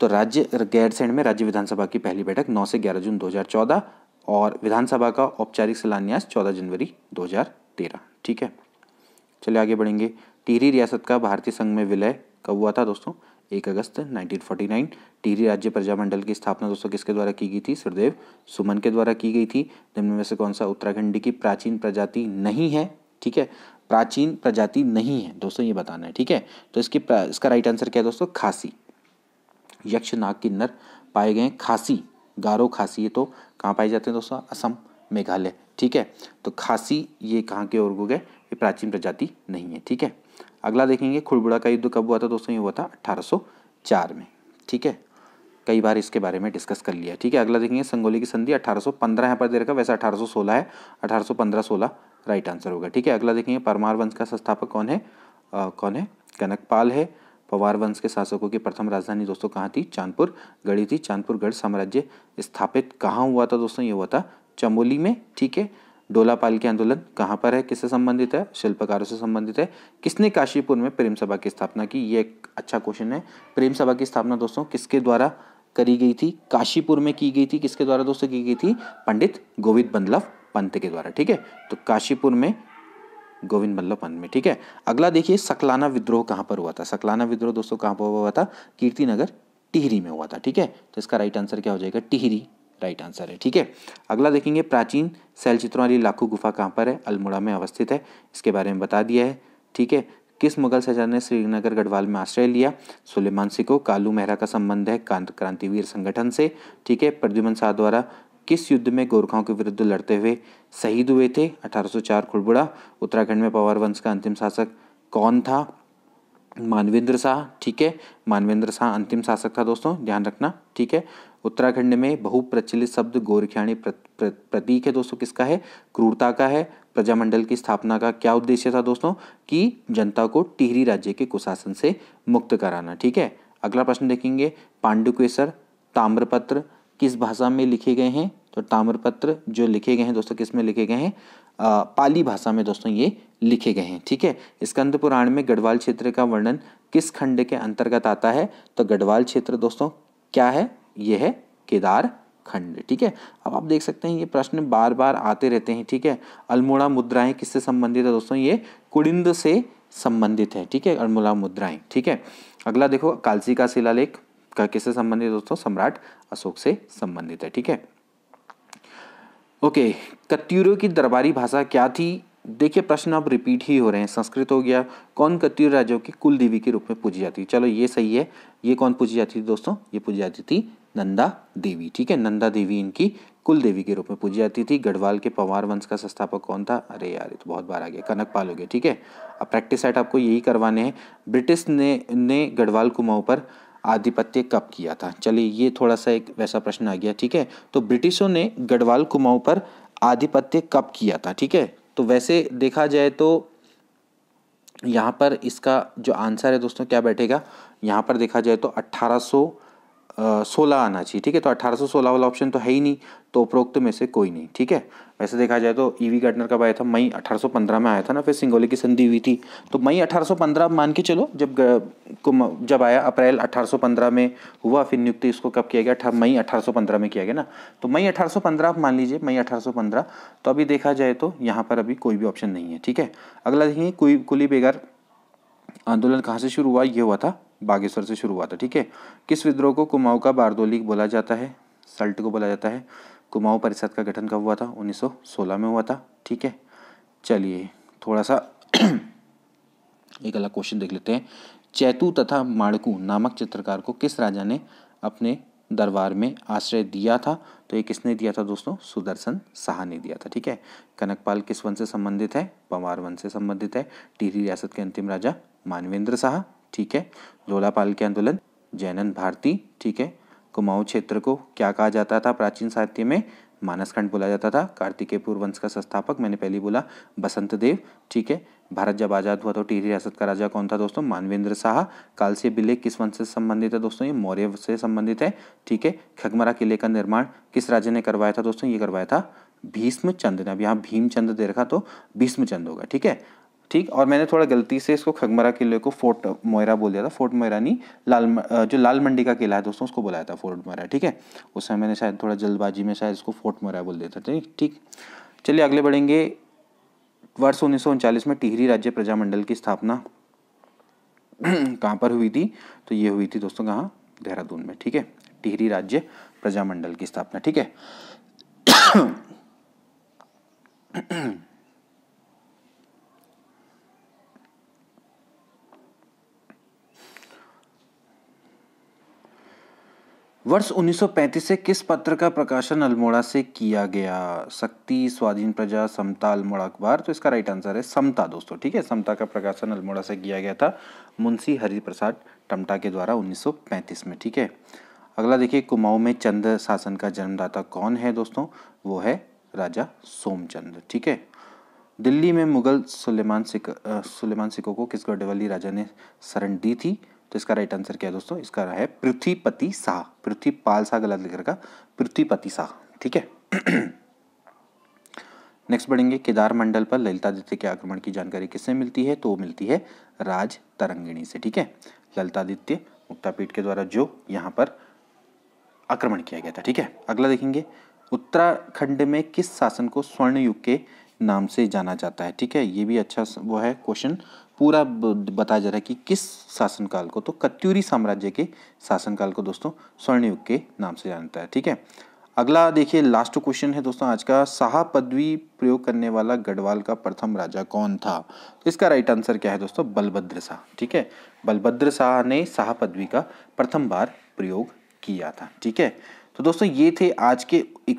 तो राज्य गैरसैंड में राज्य विधानसभा की पहली बैठक 9 से 11 जून 2014 और विधानसभा का औपचारिक शिलान्यास 14 जनवरी 2013 ठीक है चलिए आगे बढ़ेंगे टिहरी रियासत का भारतीय संघ में विलय कब हुआ था दोस्तों एक अगस्त 1949 टिहरी राज्य प्रजामंडल की स्थापना दोस्तों किसके द्वारा की गई थी सुखदेव सुमन के द्वारा की गई थी निम्न में से कौन सा उत्तराखंड की प्राचीन प्रजाति नहीं है ठीक है प्राचीन प्रजाति नहीं है दोस्तों ये बताना है ठीक है तो इसकी इसका राइट आंसर क्या है दोस्तों खासी यक्ष नाग किन्नर पाए गए खासी गारो खासी ये तो कहाँ पाए जाते हैं दोस्तों असम मेघालय ठीक है तो खासी ये कहाँ के और गए ये प्राचीन प्रजाति नहीं है ठीक है अगला देखेंगे खुड़बुड़ा का युद्ध कब हुआ था दोस्तों ये हुआ था 1804 में ठीक है कई बार इसके बारे में डिस्कस कर लिया ठीक है अगला देखेंगे संगोली की संधि 1815 सौ पंद्रह यहाँ पर दे रखा वैसे 1816 है 1815 16 राइट आंसर होगा ठीक है अगला देखेंगे परमार वंश का संस्थापक कौन है आ, कौन है कनकपाल है पवार वंश के शासकों की प्रथम राजधानी दोस्तों कहाँ थी चांदपुर गढ़ी थी चांदपुर गढ़ साम्राज्य स्थापित कहाँ हुआ था दोस्तों ये हुआ था चमोली में ठीक है डोलापाल के आंदोलन कहाँ पर है किससे संबंधित है शिल्पकारों से संबंधित है किसने काशीपुर में प्रेम सभा की स्थापना की ये एक अच्छा क्वेश्चन है प्रेम सभा की स्थापना दोस्तों किसके द्वारा करी गई थी काशीपुर में की गई थी किसके द्वारा दोस्तों की गई थी पंडित गोविंद बंदलव पंत के द्वारा ठीक है तो काशीपुर में गोविंद बल्लभ पंत में ठीक है अगला देखिए सकलाना विद्रोह कहाँ पर हुआ था सकलाना विद्रोह दोस्तों कहाँ पर हुआ था कीर्ति नगर टिहरी में हुआ था ठीक है तो इसका राइट आंसर क्या हो जाएगा टिहरी राइट आंसर है ठीक है अगला देखेंगे प्राचीन शैलचित्रों वाली लाखो गुफा कहाँ पर है अल्मोड़ा में अवस्थित है इसके बारे में बता दिया है ठीक है किस मुगल सैजाद ने श्रीनगर गढ़वाल में आश्रय लिया सुलेमान सिंह को कालू मेहरा का संबंध है क्रांतिवीर संगठन से ठीक है प्रद्युमन शाह द्वारा किस युद्ध में गोरखाओं के विरुद्ध लड़ते हुए शहीद हुए थे 1804 खुड़बुड़ा उत्तराखंड में पवार वंश का अंतिम शासक कौन था मानवेंद्र शाह ठीक है मानवेंद्र शाह अंतिम शासक था दोस्तों ध्यान रखना ठीक है उत्तराखंड में बहुप्रचलित शब्द गोरख्याणी प्रतीक है दोस्तों किसका है क्रूरता का है प्रजामंडल की स्थापना का क्या उद्देश्य था दोस्तों कि जनता को टिहरी राज्य के कुशासन से मुक्त कराना ठीक है अगला प्रश्न देखेंगे पांडुकेसर ताम्रपत्र किस भाषा में लिखे गए हैं तो ताम्रपत्र जो लिखे गए हैं दोस्तों किस में लिखे गए हैं पाली भाषा में दोस्तों ये लिखे गए हैं ठीक है स्कंद पुराण में गढ़वाल क्षेत्र का वर्णन किस खंड के अंतर्गत आता है तो गढ़वाल क्षेत्र दोस्तों क्या है ये है केदार खंड ठीक है अब आप देख सकते हैं ये प्रश्न बार बार आते रहते हैं ठीक है अल्मोड़ा मुद्राएं किससे संबंधित है दोस्तों ये कुड़िंद से संबंधित है ठीक है अल्मोड़ा मुद्राएं ठीक है अगला देखो कालसी का शिलालेख का किससे संबंधित दोस्तों सम्राट अशोक से संबंधित है ठीक है ओके कत्यूरों की दरबारी भाषा क्या थी देखिए प्रश्न अब रिपीट ही हो रहे हैं संस्कृत हो गया कौन कत्यूर राज्यों की कुल देवी के रूप में पूजी जाती है चलो ये सही है ये कौन पूजी जाती थी दोस्तों ये पूजी जाती थी नंदा देवी ठीक है नंदा देवी इनकी कुल देवी के रूप में पूजी जाती थी गढ़वाल के पवार वंश का संस्थापक कौन था अरे यार ये तो बहुत बार आ गया कनक पाल हो गया ठीक है अब प्रैक्टिस सेट आपको यही करवाने हैं ब्रिटिश ने ने गढ़वाल कुमाऊँ पर आधिपत्य कब किया था चलिए ये थोड़ा सा एक वैसा प्रश्न आ गया ठीक है तो ब्रिटिशों ने गढ़वाल कुमाऊं पर आधिपत्य कब किया था ठीक है तो वैसे देखा जाए तो यहाँ पर इसका जो आंसर है दोस्तों क्या बैठेगा यहाँ पर देखा जाए तो अट्ठारह सोलह आना चाहिए ठीक है तो अठारह सौ सोलह वाला ऑप्शन तो है ही नहीं तो उपरोक्त में से कोई नहीं ठीक है वैसे देखा जाए तो ईवी e गार्डनर कब आया था मई 1815 में आया था ना फिर सिंगोली की संधि हुई थी तो मई 1815 मान के चलो जब जब आया अप्रैल 1815 में हुआ फिर नियुक्ति इसको कब किया गया मई पंद्रह में किया गया ना तो मई पंद्रह आप मान लीजिए मई पंद्रह तो अभी देखा जाए तो यहाँ पर अभी कोई भी ऑप्शन नहीं है ठीक है अगला देखिए कुली बेगार आंदोलन कहाँ से शुरू हुआ ये हुआ था बागेश्वर से शुरू हुआ था ठीक है किस विद्रोह को कुमाऊं का बारदोली बोला जाता है सल्ट को बोला जाता है कुमाऊं परिषद का गठन कब हुआ था 1916 में हुआ था ठीक है चलिए थोड़ा सा [clears throat] एक अलग क्वेश्चन देख लेते हैं चैतू तथा माड़कू नामक चित्रकार को किस राजा ने अपने दरबार में आश्रय दिया था तो ये किसने दिया था दोस्तों सुदर्शन शाह ने दिया था ठीक है कनकपाल किस वंश से संबंधित है पंवार वंश से संबंधित है टिहरी रियासत के अंतिम राजा मानवेंद्र शाह ठीक है लोलापाल के आंदोलन जैनन भारती ठीक है कुमाऊं क्षेत्र को क्या कहा जाता था प्राचीन साहित्य में मानसखंड बोला जाता था कार्तिकेयपुर वंश का संस्थापक मैंने पहले बोला बसंत देव ठीक है भारत जब आज़ाद हुआ तो टीरी रियासत का राजा कौन था दोस्तों मानवेंद्र शाह कालसी बिल्ले किस वंश से संबंधित है दोस्तों ये मौर्य से संबंधित है ठीक है खगमरा किले का निर्माण किस राजा ने करवाया था दोस्तों ये करवाया था चंद ने अब यहाँ भीमचंद दे रखा तो चंद होगा ठीक है ठीक और मैंने थोड़ा गलती से इसको खगमरा किले को फोर्ट मोयरा बोल दिया था फोर्ट मोयरा नहीं लाल जो लाल मंडी का किला है दोस्तों उसको बुलाया था फोर्ट मोयरा ठीक है उस समय मैंने शायद थोड़ा जल्दबाजी में शायद इसको फोर्ट मोयरा बोल दिया था ठीक ठीक चलिए अगले बढ़ेंगे वर्ष उन्नीस में टिहरी राज्य प्रजामंडल की स्थापना [clears throat] कहाँ पर हुई थी तो ये हुई थी दोस्तों कहाँ देहरादून में ठीक है टिहरी राज्य प्रजामंडल की स्थापना ठीक है [clears throat] [clears throat] वर्ष 1935 से किस पत्र का प्रकाशन अल्मोड़ा से किया गया शक्ति स्वाधीन प्रजा समता अल्मोड़ा अखबार तो इसका राइट आंसर है समता दोस्तों ठीक है समता का प्रकाशन अल्मोड़ा से किया गया था मुंशी हरिप्रसाद टमटा के द्वारा 1935 में ठीक है अगला देखिए कुमाऊं में चंद शासन का जन्मदाता कौन है दोस्तों वो है राजा सोमचंद ठीक है दिल्ली में मुगल सुलेमान सिक सुलेमान सिकों को किस डेवली राजा ने शरण दी थी तो इसका राइट आंसर क्या है दोस्तों इसका है पृथ्वीपति शाह पृथ्वीपाल शाह गलत लिख रखा पृथ्वीपति शाह ठीक है नेक्स्ट [clears throat] बढ़ेंगे केदार मंडल पर ललितादित्य के आक्रमण की जानकारी किससे मिलती है तो मिलती है राज तरंगिणी से ठीक है ललितादित्य मुक्तापीठ के द्वारा जो यहाँ पर आक्रमण किया गया था ठीक है अगला देखेंगे उत्तराखंड में किस शासन को स्वर्ण युग के नाम से जाना जाता है ठीक है ये भी अच्छा वो है क्वेश्चन पूरा बताया जा रहा है कि किस शासनकाल को तो कत्यूरी साम्राज्य के शासनकाल को दोस्तों स्वर्णयुग के नाम से जानता है ठीक है अगला देखिए लास्ट क्वेश्चन है दोस्तों आज का शाह पदवी प्रयोग करने वाला गढ़वाल का प्रथम राजा कौन था तो इसका राइट आंसर क्या है दोस्तों बलभद्र शाह ठीक है बलभद्र शाह ने शाह पदवी का प्रथम बार प्रयोग किया था ठीक है तो दोस्तों ये थे आज के एक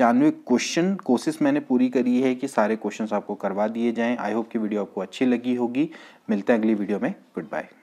क्वेश्चन कोशिश मैंने पूरी करी है कि सारे क्वेश्चन आपको करवा दिए जाएं आई होप कि वीडियो आपको अच्छी लगी होगी मिलते हैं अगली वीडियो में गुड बाय